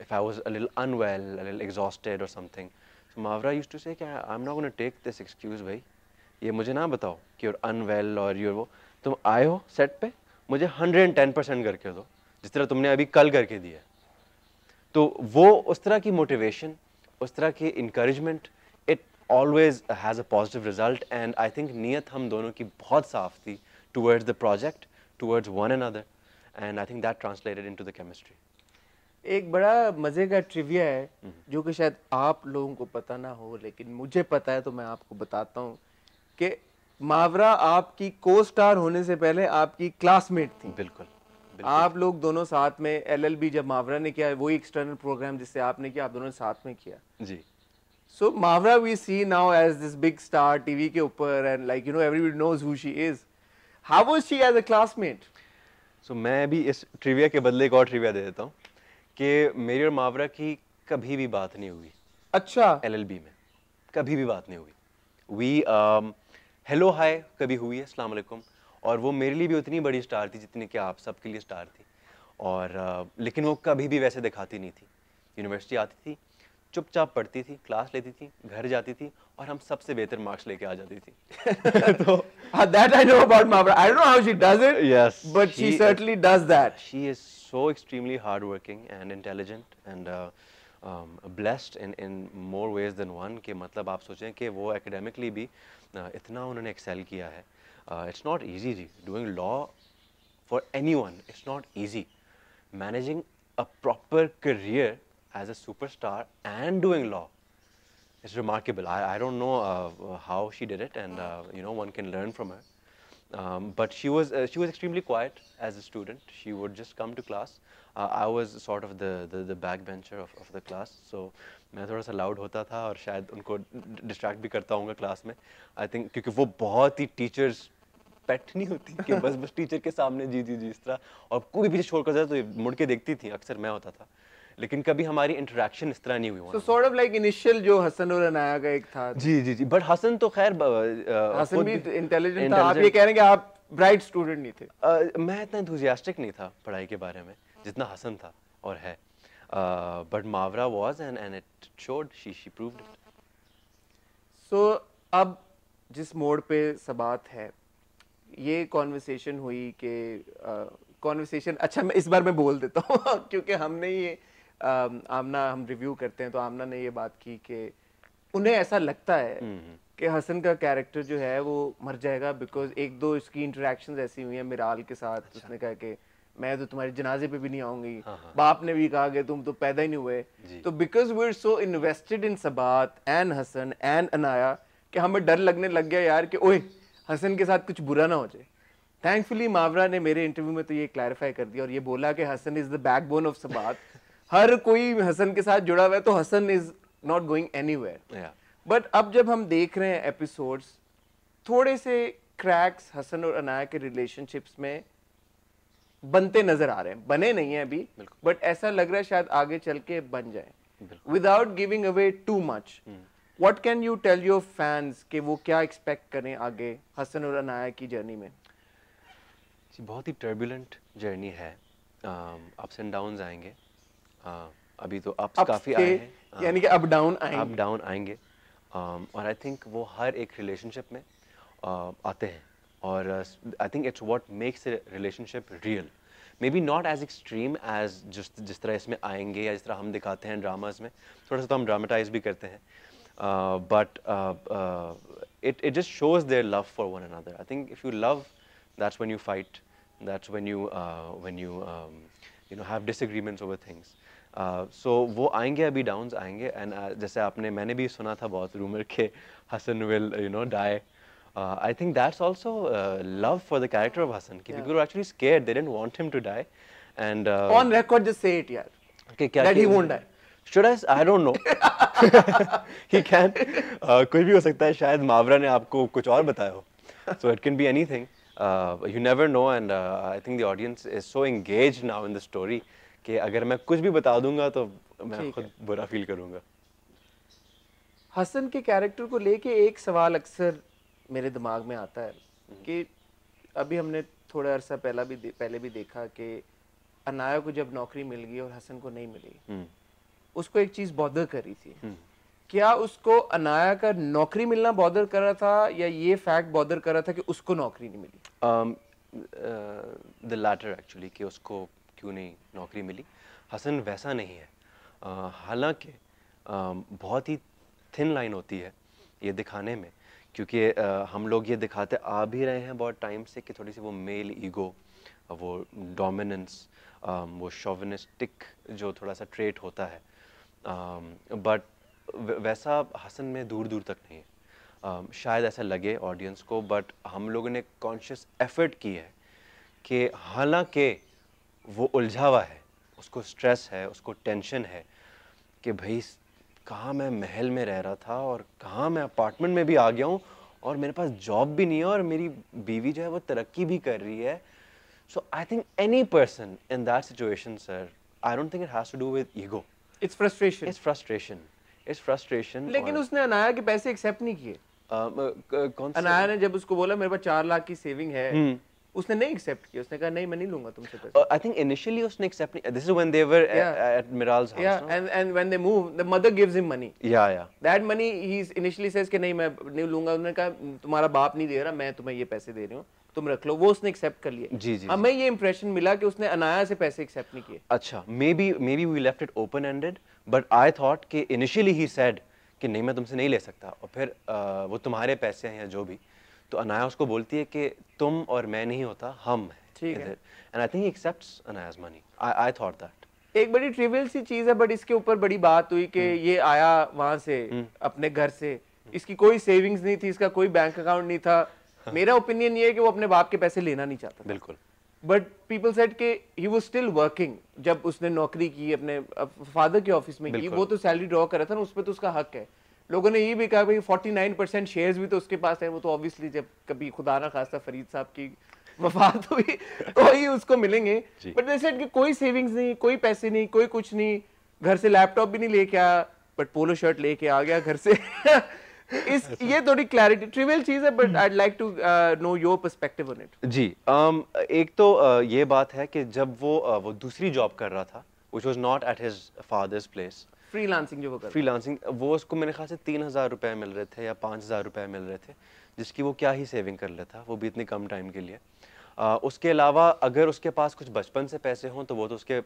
if I was all unwell exhausted और something Mawra used to say I am not take this excuse भाई ये मुझे ना बताओ कि योर अनवेल और your वो तुम आए हो सेट पे मुझे हंड्रेड एंड टेन परसेंट करके दो जिस तरह तुमने अभी कल करके दिया तो वो उस तरह की मोटिवेशन उस तरह की encouragement always has result and I think नीयत हम दोनों की बहुत साफ थी saaf the project towards project, towards one another and I think that translated into the chemistry. एक बड़ा मज़े का ट्रिविया है हम्म। जो कि शायद आप लोगों को पता ना हो लेकिन मुझे पता है तो मैं आपको बताता हूँ कि मावरा आपकी को स्टार होने से पहले आपकी क्लासमेट थी बिल्कुल, बिल्कुल आप लोग दोनों साथ में एलएलबी जब मावरा ने किया वही एक्सटर्नल प्रोग्राम जिससे आपने किया आप दोनों ने साथ में किया जी so Mawra we see now as this big star TV ke upar and like you know everybody knows who she is. How was she as a classmate? So मैं भी इस ट्रिविया के बदले एक और ट्रिविया दे देता हूँ कि मेरी और मावरा की कभी भी बात नहीं हुई अच्छा एलएलबी में कभी भी बात नहीं हुई वी हेलो हाय कभी हुई है अस्सलाम वालेकुम और वो मेरे लिए भी उतनी बड़ी स्टार थी जितनी कि आप सबके लिए स्टार थी और uh, लेकिन वो कभी भी वैसे दिखाती नहीं थी यूनिवर्सिटी आती थी चुपचाप पढ़ती थी क्लास लेती थी घर जाती थी और हम सबसे बेहतर मार्क्स लेके आ जाती थी तो that I know about Mawra I don't know how she does it yes but she certainly does that she is so extremely hard working and intelligent and blessed in in more ways than one के मतलब आप सोचें कि वो academically भी uh, इतना उन्होंने excel किया है इट्स नॉट ईजी जी doing law for anyone it's not easy managing a proper career as a superstar and doing law it's remarkable. I, I don't know uh, uh, how she did it, and uh, you know one can learn from her. Um, but she was uh, she was extremely quiet as a student. She would just come to class. Uh, I was sort of the the, the backbencher of, of the class, so मैं थोड़ा सा loud होता था और शायद उनको distract भी करता हूँगा class में. I think because वो बहुत ही teachers पेट नहीं होती कि बस बस टीचर के सामने जी जी जी इस तरह और कोई भी पीछे छोड़ कर जाता तो मुड़ के देखती थी अक्सर मैं होता था लेकिन कभी हमारी इंटरेक्शन इस तरह नहीं हुई so sort of like initial जो हसन और अनाया का एक था जी जी जी बट हसन तो खैर हसन भी इंटेलिजेंट था आप ये कह रहे हैं कि आप ब्राइट स्टूडेंट नहीं थे मैं इतना इंथुजियास्टिक नहीं था पढ़ाई के बारे में जितना हसन था और है but Mawra was and and it showed she she proved it so अब जिस मोड़ पे सबात है ये कॉन्वर्सेशन हुई कि कॉन्वर्सेशन अच्छा मैं इस बार मैं बोल देता हूँ क्योंकि हमने ये Um, आमना हम रिव्यू करते हैं तो आमना ने ये बात की कि उन्हें ऐसा लगता है हम्म, हम्म। कि हसन का कैरेक्टर जो है वो मर जाएगा बिकॉज एक दो इसकी इंटरेक्शन ऐसी हुई है मिराल के साथ अच्छा। उसने कहा कि मैं तो तुम्हारे जनाजे पे भी नहीं आऊंगी हाँ हाँ। बाप ने भी कहा कि तुम तो पैदा ही नहीं हुए तो because we are so invested in Sabaat and Hasan and Anaya कि हमें डर लगने लग गया यार कि ओए हसन के साथ कुछ बुरा ना हो जाए थैंकफुली मावरा ने मेरे इंटरव्यू में तो ये क्लैरिफाई कर दिया और ये बोला कि Hasan is the backbone of Sabaat हर कोई हसन के साथ जुड़ा हुआ है तो Hasan is not going any but अब जब हम देख रहे हैं एपिसोड्स थोड़े से क्रैक्स हसन और अनाया के रिलेशनशिप्स में बनते नजर आ रहे हैं बने नहीं है अभी बट ऐसा लग रहा है शायद आगे चल के बन जाए without giving away too much what can you tell your fans के वो क्या एक्सपेक्ट करें आगे हसन और अनाया की जर्नी में बहुत ही टर्बुलेंट जर्नी है अप्स एंड डाउन आएंगे हाँ, अभी तो अप्स, काफ़ी आए हैं हाँ। यानी कि अप डाउन आएंगे अप डाउन आएंगे um, और आई थिंक वो हर एक रिलेशनशिप में uh, आते हैं और I think it's what makes relationship real maybe not as extreme as जिस जिस तरह इसमें आएंगे या जिस तरह हम दिखाते हैं ड्रामाज में थोड़ा सा तो हम ड्रामाटाइज भी करते हैं but it it just shows their love for one another I think if you love that's one you fight that's one you one you you know have disagreements over things so uh, so, वो आएंगे अभी down आएंगे and uh, जैसे आपने मैंने भी सुना था बहुत रूमर के Hasan will you know die I think that's also love for the character of Hasan की people actually scare they don't want him to die and on record just say it यार ओके क्या that he won't die should I I don't know he can कुछ भी हो सकता है शायद मावरा ने आपको कुछ और बताया हो so it can be anything you never know and I think the audience is so engage now in the story कि अगर मैं कुछ भी बता दूंगा तो मैं खुद बुरा फील करूंगा हसन के कैरेक्टर को लेके एक सवाल अक्सर मेरे दिमाग में आता है हम्म। कि अभी हमने थोड़ा अरसा पहला भी पहले भी देखा कि अनाया को जब नौकरी मिल गई और हसन को नहीं मिली हम्म। उसको एक चीज़ बॉदर कर रही थी हम्म। क्या उसको अनाया का नौकरी मिलना बॉदर कर रहा था या ये फैक्ट बॉदर कर रहा था कि उसको नौकरी नहीं मिली द लैटर एक्चुअली कि उसको क्यों नहीं नौकरी मिली हसन वैसा नहीं है हालांकि बहुत ही थिन लाइन होती है ये दिखाने में क्योंकि हम लोग ये दिखाते आ भी रहे हैं बहुत टाइम से कि थोड़ी सी वो मेल ईगो वो डोमिनेंस वो शोविनिस्टिक जो थोड़ा सा ट्रेट होता है बट वैसा हसन में दूर दूर तक नहीं है शायद ऐसा लगे ऑडियंस को बट हम लोगों ने कॉन्शियस एफर्ट की है कि हालांकि वो उलझा हुआ है उसको स्ट्रेस है उसको टेंशन है कि भाई कहाँ मैं महल में रह रहा था और कहाँ मैं अपार्टमेंट में भी आ गया हूँ और मेरे पास जॉब भी नहीं है और मेरी बीवी जो है वो तरक्की भी कर रही है so I think any person in that situation sir I don't think it has to do with ego it's frustration it's frustration it's frustration लेकिन उसने अनाया के पैसे एक्सेप्ट नहीं किए uh, uh, कौन अनाया ने जब उसको बोला मेरे पास चार लाख की सेविंग है hmm. उसने नहीं एक्सेप्ट किया उसने कहा नहीं मैं नहीं लूंगा तुमसे पैसे आई थिंक इनिशियली उसने एक्सेप्ट नहीं this is when they were at Miral's house yeah and and when they move the mother gives him money yeah yeah that money he is initially says कि नहीं मैं नहीं लूंगा उन्होंने कहा तुम्हारा बाप नहीं दे रहा मैं तुम्हें ये पैसे दे रही हूं तुम रख लो वो उसने एक्सेप्ट कर लिया जी जी हमें ये इंप्रेशन मिला कि उसने अनाया से पैसे एक्सेप्ट नहीं किए अच्छा maybe maybe we left it open ended but I thought कि इनिशियली ही सेड कि नहीं मैं तुमसे नहीं ले सकता और फिर आ, uh, वो तुम्हारे पैसे हैं या जो भी तो अनाया उसको बोलती है कि तुम और मैं नहीं होता हम ठीक है एक बड़ी ट्रिवियल सी चीज है बट इसके ऊपर बड़ी बात हुई कि hmm. ये आया वहां से hmm. अपने घर से इसकी कोई सेविंग्स नहीं थी इसका कोई बैंक अकाउंट नहीं था मेरा ओपिनियन ये है कि वो अपने बाप के पैसे लेना नहीं चाहता बिल्कुल बट पीपल सेट के ही वो स्टिल वर्किंग जब उसने नौकरी की अपने फादर के ऑफिस में की वो तो सैलरी ड्रॉ कर रहा था ना उस पर तो उसका हक है लोगों ने ये भी कहा भाई 49 परसेंट शेयर्स भी तो उसके पास है वो तो ऑब्वियसली जब कभी खुदा ना खासा फरीद साहब की वफात हुई तो ही उसको मिलेंगे बट जैसे कि कोई सेविंग्स नहीं कोई पैसे नहीं कोई कुछ नहीं घर से लैपटॉप भी नहीं लेके आया बट पोलो शर्ट लेके आ गया घर से इस अच्छा। ये थोड़ी क्लैरिटी ट्रिवियल चीज है but I like to know your perspective on it जी um, एक तो uh, ये बात है कि जब वो uh, वो दूसरी जॉब कर रहा था which was not at his father's place freelancing जो वो कर फ्रीलांसिंग वो उसको मेरे ख्याल से तीन हज़ार रुपये मिल रहे थे या पाँच हज़ार रुपये मिल रहे थे जिसकी वो क्या ही सेविंग कर लेता वो भी इतने कम टाइम के लिए आ, उसके अलावा अगर उसके पास कुछ बचपन से पैसे हों तो वो तो उसके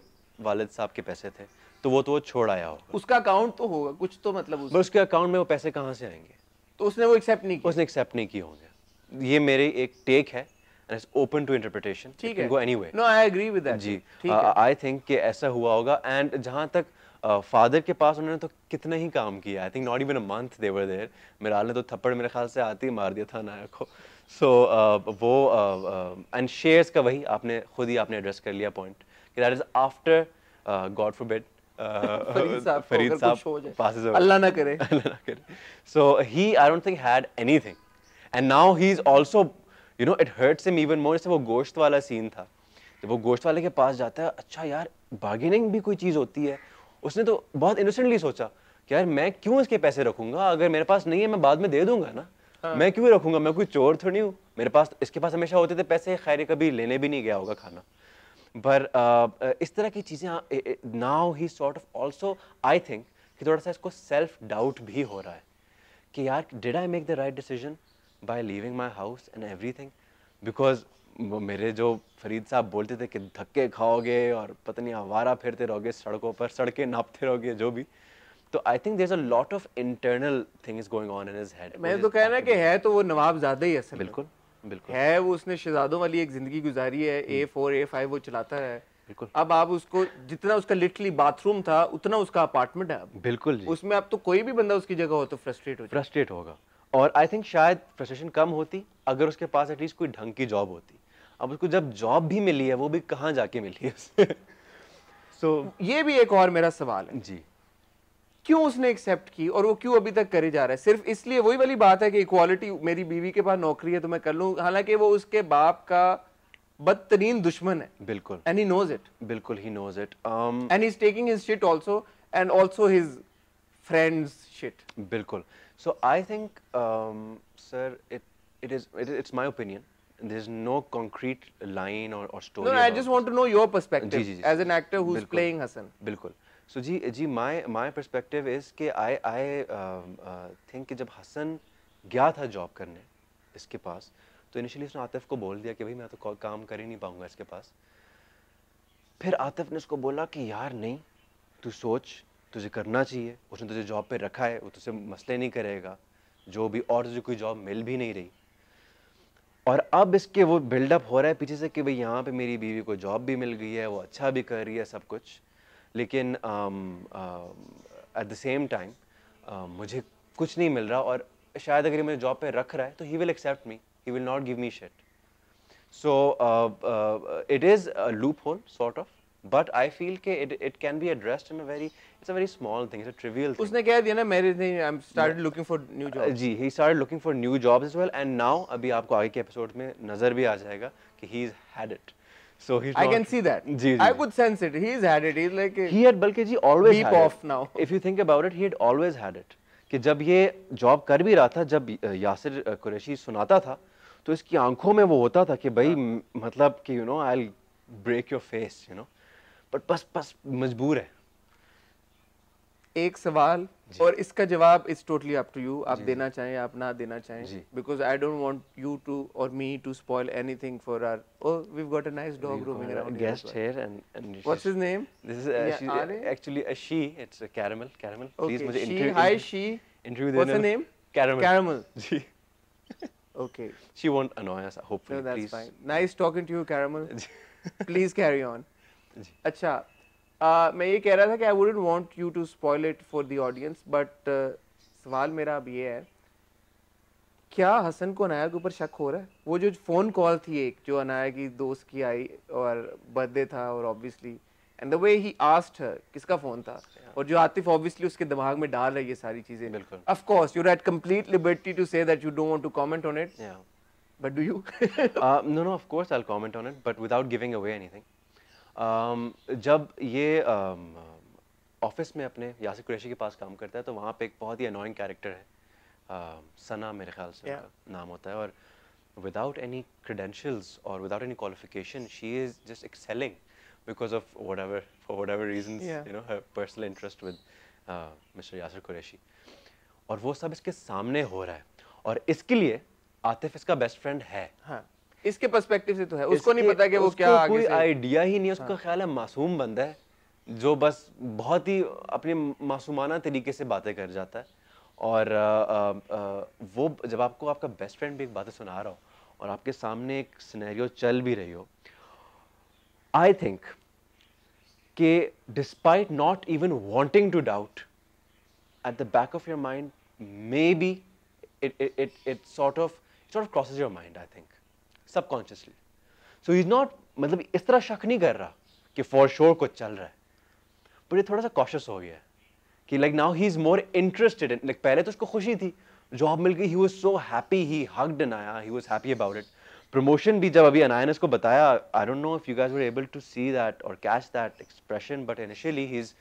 वालद साहब के पैसे थे तो वो तो वो छोड़ आया होगा उसका अकाउंट तो होगा कुछ तो मतलब उसके, उसके अकाउंट में वो पैसे कहाँ से आएंगे तो उसने वो एक्सेप्ट नहीं किया उसने एक्सेप्ट नहीं किए होंगे ये मेरे एक टेक है ओपन टू इंटरप्रिटेशन ठीक है. आई थिंक कि ऐसा हुआ होगा एंड जहाँ तक फादर uh, के पास उन्होंने तो कितना ही काम किया I think not even a month there there Miral ने तो थप्पड़ मेरे ख्याल से आते ही मार दिया था नायक को सो uh, वो एंड uh, शेयर्स का वही आपने खुद ही आपने एड्रेस कर लिया पॉइंट कि that is after God forbid Farid sahab passes अल्लाह ना करे अल्लाह ना करे so he I don't think had anything and now he is also you know it hurts him even more जैसे वो गोश्त वाला सीन था जब वो गोश्त वाले के पास जाता है अच्छा यार बार्गेनिंग भी कोई चीज़ होती है उसने तो बहुत इनोसेंटली सोचा कि यार मैं क्यों इसके पैसे रखूंगा अगर मेरे पास नहीं है मैं बाद में दे दूंगा ना हाँ। मैं क्यों रखूंगा मैं कोई चोर थोड़ी हूँ मेरे पास इसके पास हमेशा होते थे पैसे खैर कभी लेने भी नहीं गया होगा खाना पर इस तरह की चीज़ें now he sort of also I think कि थोड़ा सा इसको सेल्फ डाउट भी हो रहा है कि यार did I make the right decision by leaving my house and everything because वो मेरे जो फरीद साहब बोलते थे कि धक्के खाओगे और पता नहीं आवारा फिरते रहोगे सड़कों पर सड़कें नापते रहोगे जो भी तो I think there a lot of internal thing is going on in his head मैं तो कहना कि है तो वो नवाब ज्यादा ही असल बिल्कुल बिल्कुल है वो उसने शहजादों वाली एक जिंदगी गुजारी है ए फोर ए फाइव वो चलाता है बिल्कुल अब आप उसको जितना उसका लिटरली बाथरूम था उतना उसका अपार्टमेंट है बिल्कुल उसमें अब तो कोई भी बंदा उसकी जगह हो तो फ्रस्ट्रेट हो फ्रस्ट्रेट होगा और आई थिंक शायद फ्रस्ट्रेशन कम होती अगर उसके पास एटलीस्ट कोई ढंग की जॉब होती अब उसको जब जॉब भी मिली है वो भी कहाँ जाके मिली है सो so, ये भी एक और मेरा सवाल है जी क्यों उसने एक्सेप्ट की और वो क्यों अभी तक करे जा रहा है सिर्फ इसलिए वही वाली बात है कि इक्वालिटी मेरी बीवी के पास नौकरी है तो मैं कर लूँ हालांकि वो उसके बाप का बदतरीन दुश्मन है बिल्कुल एंड ही नोज इट बिल्कुल he knows it and he is taking his shit also and also his friend's shit बिल्कुल so I think sir it it is it's my opinion there's no concrete line or, or story. No, no I just want to know your perspective जी, जी, as an actor who's बिल्कुल, playing Hassan. बिल्कुल. So ji ji my my perspective is कि I I uh, uh, think कि जब हसन गया था job करने इसके पास तो इनिशियली उसने आतिफ को बोल दिया कि भाई मैं तो काम कर ही नहीं पाऊंगा इसके पास फिर आतिफ ने उसको बोला कि यार नहीं तू सोच तुझे करना चाहिए उसने तुझे जॉब पे रखा है वो तुझसे मसले नहीं करेगा जो भी और तुझे कोई जॉब मिल भी नहीं रही और अब इसके वो बिल्डअप हो रहा है पीछे से कि भाई यहाँ पे मेरी बीवी को जॉब भी मिल गई है वो अच्छा भी कर रही है सब कुछ लेकिन एट द सेम टाइम मुझे कुछ नहीं मिल रहा और शायद अगर मुझे जॉब पे रख रहा है तो he will accept me he will not give me shit so it is loophole sort of but I feel के it it can be addressed in a very it's a very small thing it's a trivial thing उसने कह दिया ना मेरे thing I am started looking for new job जी he started looking for new jobs as well and now अभी आपको आगे के एपिसोड में नजर भी आ जाएगा कि he is had it So he's I not, can see जी I could sense it he is had it he is like he had बल्कि जी always had had of now if you think about it he had always had it कि जब ये job कर भी रहा था जब uh, यासिर uh, कुरैशी सुनाता था तो इसकी आंखों में वो होता था कि भाई हाँ। मतलब कि you know I break your face you know but बस बस मजबूर है एक सवाल और इसका जवाब is totally up to you आप देना चाहें आप ना देना चाहें because I don't want you to और me to spoil anything for our oh we have got a nice dog roaming around guest here and what's his name this is actually a she it's a caramel caramel please मुझे interview hi she interview what's what's name Caramel Caramel जी okay she won't annoy us hopefully please nice talking to you Caramel please carry on अच्छा आ, मैं ये कह रहा था कि I wouldn't want you to spoil it for the audience but सवाल मेरा अब ये है क्या हसन को अनाया के ऊपर शक हो रहा है वो जो फ़ोन कॉल थी एक जो अनाया की दोस्त की आई और बर्थडे था और obviously and the way he asked her किसका फ़ोन था और जो आतिफ ऑब्वियसली उसके दिमाग में डाल रही है सारी चीज़ें बिल्कुल of course you at complete liberty to say that you don't want to comment on it but do you know no of course I will comment on it but without giving away anything जब ये office में अपने यासिर कुरैशी के पास काम करता है तो वहाँ पे एक बहुत ही अनोइंग कैरेक्टर है सना मेरे ख्याल से yeah. नाम होता है और विदाउट एनी क्रेडेंशियल्स और without any qualification she is just excelling because of whatever ever whatever reasons interest with mister Yasir personal uh, और वो सब इसके सामने हो रहा है और इसके लिए आतिफ इसका बेस्ट फ्रेंड है हाँ. इसके पर्सपेक्टिव से तो है उसको नहीं पता कि वो क्या आगे कोई आइडिया ही नहीं उसका हाँ। ख्याल है मासूम बंदा है जो बस बहुत ही अपने मासूमाना तरीके से बातें कर जाता है और आ, आ, आ, वो जब आपको आपका बेस्ट फ्रेंड भी एक बातें सुना रहा हो और आपके सामने एक सिनेरियो चल भी रही हो आई थिंक के despite not even wanting to doubt at the back of your mind maybe it it it sort of sort of crosses your mind I think subconsciously so is not मतलब इस तरह शक नहीं कर रहा कि for sure कुछ चल रहा है पर ये थोड़ा सा कॉशस हो गया है कि like now he is more interested in like पहले तो उसको खुशी थी जॉब मिल गई he was so happy he hugged आया he was happy about it promotion भी जब अभी अनाया ने उसको बताया I don't know if you guys were able to see that और catch that expression but initially he is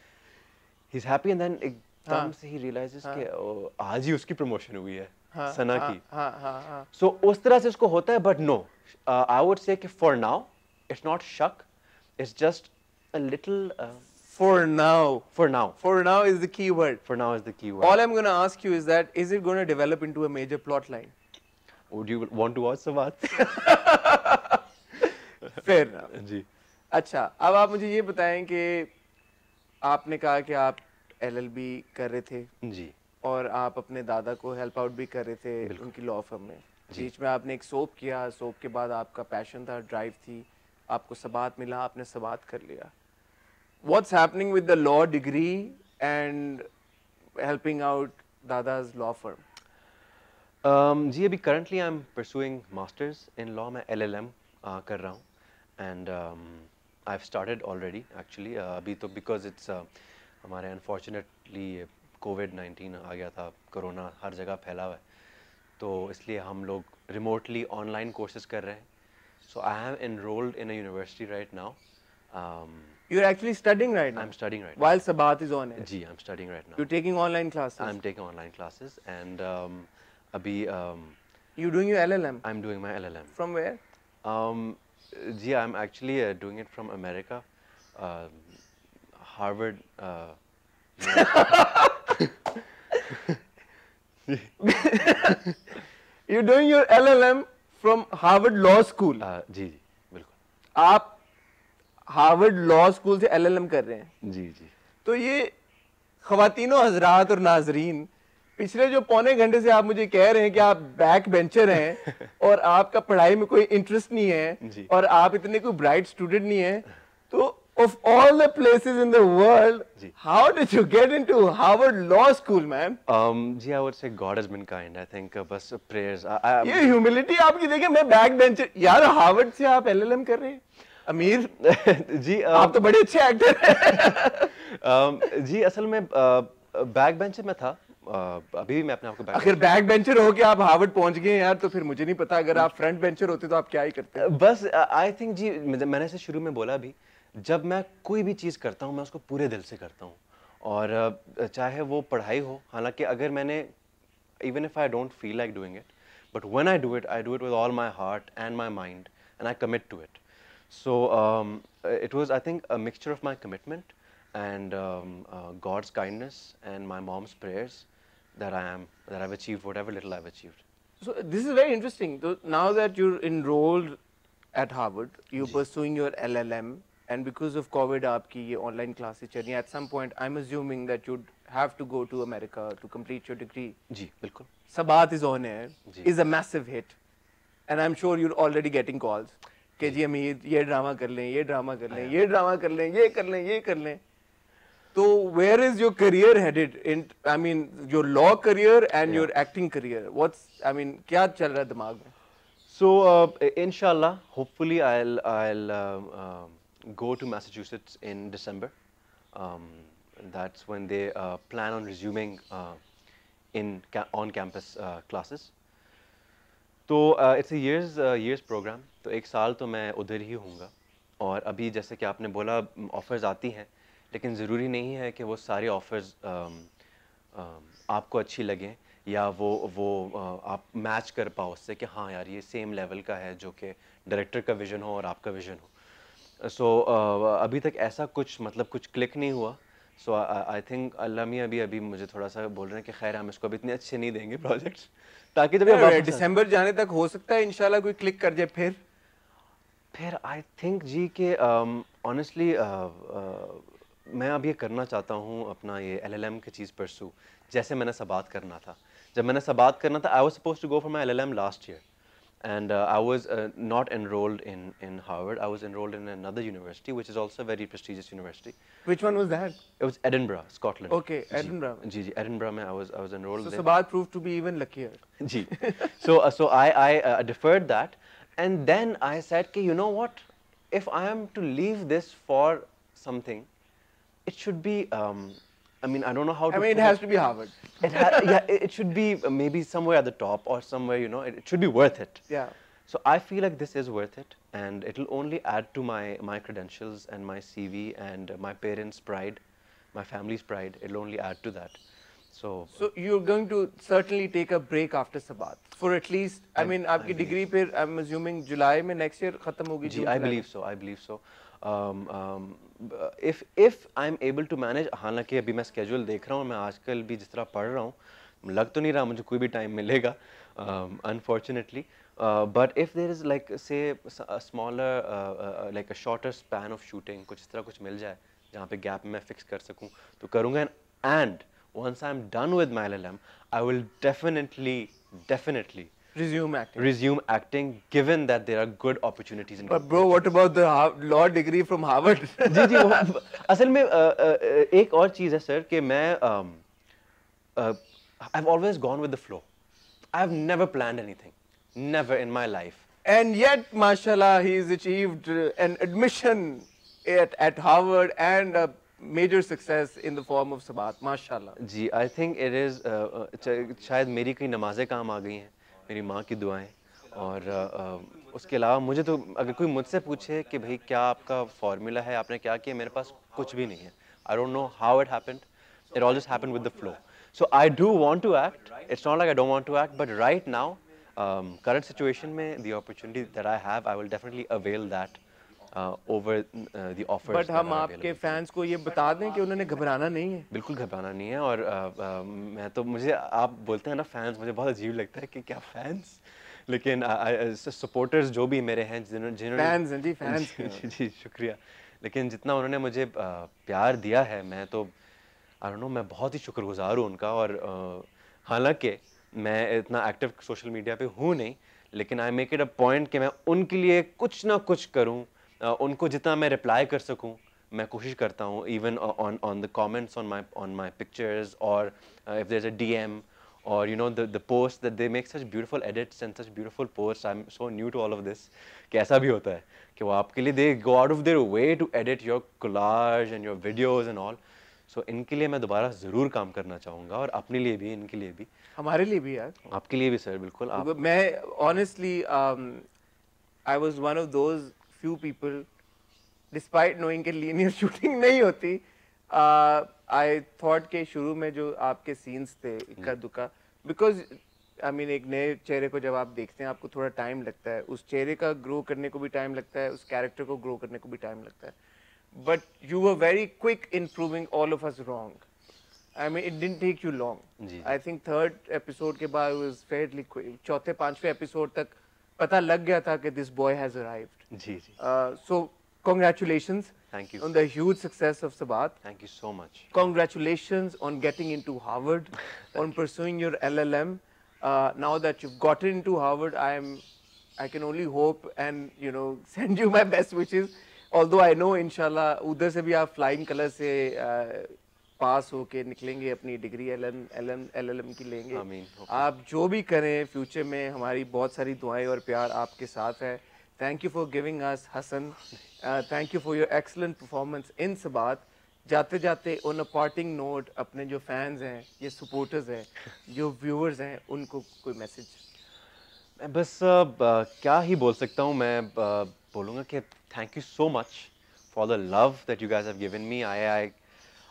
he is happy and then एकदम हाँ। से ही हाँ। रियलाइजेस कि आज ही उसकी प्रमोशन हुई है सना हाँ, की सो उस तरह से उसको होता है but no no. uh, I would say ki for now, it's not shak, It's just a little. Uh, for now. For now. For now is the key word. For now is the key word. All I'm going to ask you is that is it going to develop into a major plot line? Would you want to watch Sabat? Fair enough. जी. अच्छा अब आप मुझे ये बताएं कि आपने कहा कि आप एलएलबी कर रहे थे जी और आप अपने दादा को हेल्प आउट भी कर रहे थे उनकी लॉ फर्म में बीच में आपने एक सोप किया सोप के बाद आपका पैशन था ड्राइव थी आपको सबात मिला आपने सबात कर लिया what's happening with the law degree and helping out दादाज लॉ फर्म जी अभी currently I am pursuing masters in law मैं एम uh, कर रहा हूँ and I started already actually अभी तो बिकॉज इट्स uh, हमारे अनफॉर्चुनेटली कोविड नाइन्टीन आ गया था कोरोना हर जगह फैला हुआ है तो इसलिए हम लोग रिमोटली ऑनलाइन कोर्सेज कर रहे हैं so I have enrolled in a university right now you are actually studying right I am studying right while Sabaat is on जी I am studying right now you taking online classes I am taking online classes and अभी you doing your LLM I am doing my LLM from where जी I am actually doing it from America Harvard you doing your LLM from Harvard law school जी जी बिल्कुल आप Harvard law school से LLM कर रहे हैं जी जी तो ये खातिनों हजरात और नाजरीन पिछले जो पौने घंटे से आप मुझे कह रहे हैं कि आप बैक बेंचर हैं और आपका पढ़ाई में कोई इंटरेस्ट नहीं है और आप इतने कोई ब्राइट स्टूडेंट नहीं है तो of all the places in the world, Ji. how did you get into Harvard Law School, man? Um, Ji, I would say God has been kind. I think uh, bas prayers. I, I, ये humility aapki देखिए main back bencher. yaar harvard se aap LLM kar rahe hain अमीर ji um, आप तो बड़े अच्छे actor हैं um, mein uh, back back mein tha Uh, अभी भी मैं अपने आप को अगर बैक बेंचर हो के आप हार्वर्ड पहुंच गए यार तो फिर मुझे नहीं पता अगर आप फ्रंट बेंचर होते तो आप क्या ही करते बस आई थिंक जी मैंने से शुरू में बोला भी जब मैं कोई भी चीज़ करता हूँ मैं उसको पूरे दिल से करता हूँ और चाहे वो पढ़ाई हो हालांकि अगर मैंने even if I don't feel like doing it but once I do it I do it with all my heart and my mind and I commit to it so it was I think a mixture of my commitment and God's kindness and my mom's prayers that I am that I've achieved, whatever little I've achieved. So this is very interesting. So now that you're enrolled at Harvard, you're Ji. pursuing your LLM. and because of COVID, आपकी ये online classes चल रही हैं. At some point, I'm assuming that you'd have to go to America to complete your degree. जी, बिल्कुल. Sabat is on air. Ji. Is a massive hit, and I'm sure you're already getting calls. कि जी अमीर ये drama कर लें drama कर लें drama कर लें ये कर लें ये कर लें So where is your career headed? Headed in I mean your law career and your acting career what's क्या चल रहा है दिमाग में so uh, I'll, I I um, um, go to Massachusetts in December. Um, that's when they uh, plan on resuming uh, in ca on-campus uh, classes. तो it's years years programme तो एक साल तो मैं उधर ही होऊंगा और अभी जैसे कि आपने बोला ऑफ़र्स आती हैं लेकिन ज़रूरी नहीं है कि वो सारे ऑफ़र्स um, um, आपको अच्छी लगें या वो वो uh, आप मैच कर पाओ उससे कि हाँ यार ये सेम लेवल का है जो कि डायरेक्टर का विज़न हो और आपका विज़न हो सो so, uh, अभी तक ऐसा कुछ मतलब कुछ क्लिक नहीं हुआ सो आई थिंक अल्लाह मियाँ भी अभी मुझे थोड़ा सा बोल रहे हैं कि खैर हम इसको अभी इतने अच्छे नहीं देंगे प्रोजेक्ट्स ताकि जब दिसंबर जाने तक हो सकता है इनशाला कोई क्लिक कर जाए फिर फिर आई थिंक जी के ऑनेस्टली um, uh, uh, मैं अब ये करना चाहता हूँ अपना ये एम की चीज़ परसू जैसे मैंने सबात करना था जब मैंने सबात करना था I was suppose to go for my L last year and uh, I was uh, not enrolled in, in Harvard. I was enrolled in another university, which is also a very prestigious university. Which one was that? It was Edinburgh, Scotland. Okay, Edinburgh. Ji, ji, Edinburgh mein I was I was enrolled so, there. So Sabal proved to be even luckier. Ji. so uh, so I I uh, deferred that, and then I said, "Okay, you know what? If I am to leave this for something, it should be um, I mean, I don't know how to. I mean, it has it. to be Harvard. It yeah, it should be maybe somewhere at the top or somewhere, you know, it, it, should be worth it. Yeah. So I feel like this is worth it, and it'll only add to my my credentials and my CV and my parents' pride, my family's pride. It'll only add to that. So. So you're going to certainly take a break after Sabat for at least. I, I mean, your degree i I'm assuming July में next year खत्म होगी. जी, I believe so. I believe so. um, um, if if I'm able to manage हालांकि अभी मैं schedule देख रहा हूँ मैं आजकल भी जिस तरह पढ़ रहा हूँ लग तो नहीं रहा मुझे कोई भी time मिलेगा um, unfortunately uh, but if there is like say a smaller uh, uh, like a shorter span of shooting कुछ इस तरह कुछ मिल जाए जहाँ पे गैप मैं fix कर सकूँ तो करूँगा and, and once I'm done with my LLM, I will definitely, definitely resume acting. Resume acting, given that there are good opportunities in. But bro, what about the law degree from Harvard? जी जी वो असल में एक और चीज़ है sir कि मैं I've always gone with the flow. I've never planned anything, never in my life. And yet, mashallah, he's achieved uh, an admission at, at Harvard and a major success in the form of Sabat, mashallah. Ji, I think it is, शायद मेरी कई नमाजें काम आ गई हैं. मेरी माँ की दुआएं और आ, उसके अलावा मुझे तो अगर कोई मुझसे पूछे कि भाई क्या आपका फॉर्मूला है आपने क्या किया मेरे पास कुछ भी नहीं है I don't know how it happened it all just happened with the flow so I do want to act it's not like I don't want to act but right now current situation में the opportunity that I have I will definitely avail that over the offer but हम आपके fans को ये बता दें कि उन्होंने घबराना नहीं है बिल्कुल घबराना नहीं है और uh, uh, मैं तो मुझे आप बोलते हैं ना फैंस मुझे बहुत अजीब लगता है कि क्या फैंस लेकिन सपोर्टर्स uh, जो भी मेरे हैं जिन्होंने जी फैंस जी जी शुक्रिया लेकिन जितना उन्होंने मुझे प्यार दिया है मैं तो आई नो मैं बहुत ही शुक्रगुजार हूँ उनका और हालांकि मैं इतना एक्टिव सोशल मीडिया पे हूँ नहीं लेकिन I make it a point कि मैं उनके लिए कुछ ना कुछ करूँ उनको जितना मैं रिप्लाई कर सकूँ मैं कोशिश करता हूँ even on on the comments on my on my pictures और if there is a um और you know the post that they make such beautiful edits and such beautiful post I am so new to all of this कैसा भी होता है कि वो आपके लिए they go out of their way to edit your collage and your videos and all so इनके लिए मैं दोबारा ज़रूर काम करना चाहूँगा और अपने लिए भी इनके लिए भी हमारे लिए भी यार आपके लिए भी सर बिल्कुल आप मैं honestly I was one of those few people despite knowing कि linear shooting नहीं होती, आई थॉट के शुरू में जो आपके सीन्स थे इक्का हम्म। दुक्का, बिकॉज आई मीन एक नए चेहरे को जब आप देखते हैं आपको थोड़ा टाइम लगता है उस चेहरे का ग्रो करने को भी टाइम लगता है उस कैरेक्टर को ग्रो करने को भी टाइम लगता है but you were very quick in proving all of us wrong I mean it didn't take you long I think third episode के बाद चौथे पांचवें एपिसोड तक पता लग गया था कि दिस बॉय हैज अराइव्ड जी जी so uh, congratulations thank you on the huge success of sabat thank you so much congratulations on getting into harvard on pursuing your llm uh, now that you've gotten into harvard i am i can only hope and you know send you my best wishes although i know inshallah udhar se bhi aap flying colors se pass होके निकलेंगे अपनी degree L M L M L L M की लेंगे आप जो भी करें future में हमारी बहुत सारी दुआएं और प्यार आपके साथ है thank you for giving us Hasan thank you for your excellent performance in Sabaat जाते जाते ऑन अ पार्टिंग नोट अपने जो फैंस हैं ये सपोर्टर्स हैं जो व्यूअर्स हैं उनको कोई मैसेज मैं बस आ, uh, uh, क्या ही बोल सकता हूँ मैं uh, बोलूँगा कि thank you so much for the love that you guys have given me I I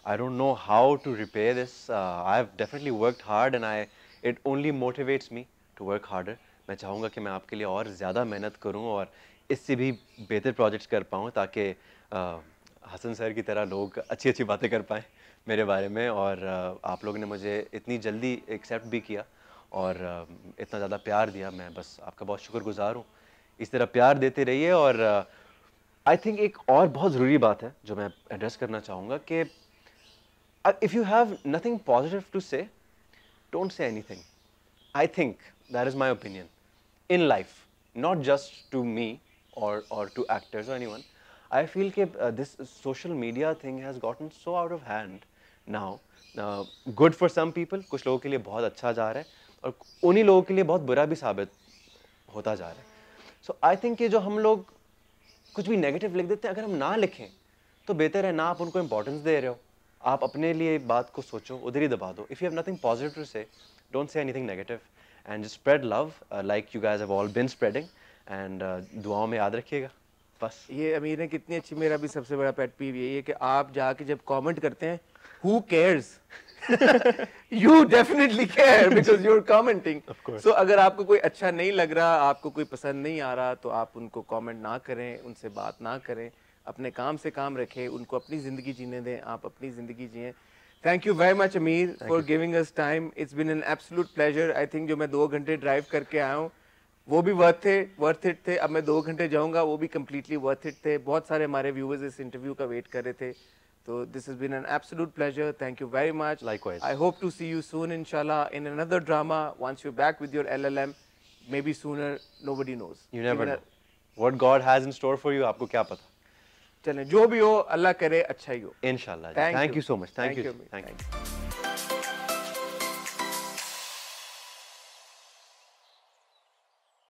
I don't know how to repair this. Uh, I've definitely worked hard and I it only motivates me to work harder. मैं चाहूँगा कि मैं आपके लिए और ज़्यादा मेहनत करूँ और इससे भी बेहतर प्रोजेक्ट्स कर पाऊँ ताकि uh, हसन सर की तरह लोग अच्छी अच्छी बातें कर पाएँ मेरे बारे में और uh, आप लोगों ने मुझे इतनी जल्दी एक्सेप्ट भी किया और uh, इतना ज़्यादा प्यार दिया मैं बस आपका बहुत शुक्रगुजार हूँ इस तरह प्यार देते रहिए और आई थिंक एक और बहुत ज़रूरी बात है जो मैं एड्रेस करना चाहूँगा कि if you have nothing positive to say, don't say anything. I think, that is my opinion, in life, not just to me or, or to actors or anyone, I feel that uh, this social media thing has gotten so out of hand now. Uh, good for some people, kuch logo ke liye bahut acha ja raha hai, aur unhi logo ke liye bahut bura bhi sabit hota ja raha hai. So I think ये jo hum log kuch bhi negative likh dete hain, agar hum na लिखें to बेहतर hai na aap unko importance de rahe ho. आप अपने लिए बात को सोचो उधर ही दबा दो if you have nothing positive to say don't say anything negative and just spread love like you guys have all been spreading and दुआओं में याद रखिएगा बस ये अमीर ने कितनी अच्छी मेरा भी सबसे बड़ा पेट पीव यही है कि आप जाके जब कमेंट करते हैं who cares you definitely care because you are commenting so अगर आपको कोई अच्छा नहीं लग रहा आपको कोई पसंद नहीं आ रहा तो आप उनको कॉमेंट ना करें उनसे बात ना करें अपने काम से काम रखें उनको अपनी ज़िंदगी जीने दें आप अपनी ज़िंदगी जिए thank you very much Amir for giving us time it's been an absolute pleasure I think जो मैं दो घंटे ड्राइव करके आया हूँ वो भी वर्थ थे वर्थ इट थे अब मैं दो घंटे जाऊँगा वो भी कम्प्लीटली वर्थ इट थे बहुत सारे हमारे व्यूवर्स इस इंटरव्यू का वेट कर रहे थे तो this is been an absolute pleasure thank you very much like I hope to see you soon इन शाला in another drama once you back with your L L M maybe sooner nobody knows you never What God has in store for you, आपको क्या पता चलें जो भी हो अल्लाह करे अच्छा ही हो इनशाला thank you so much thank you thank you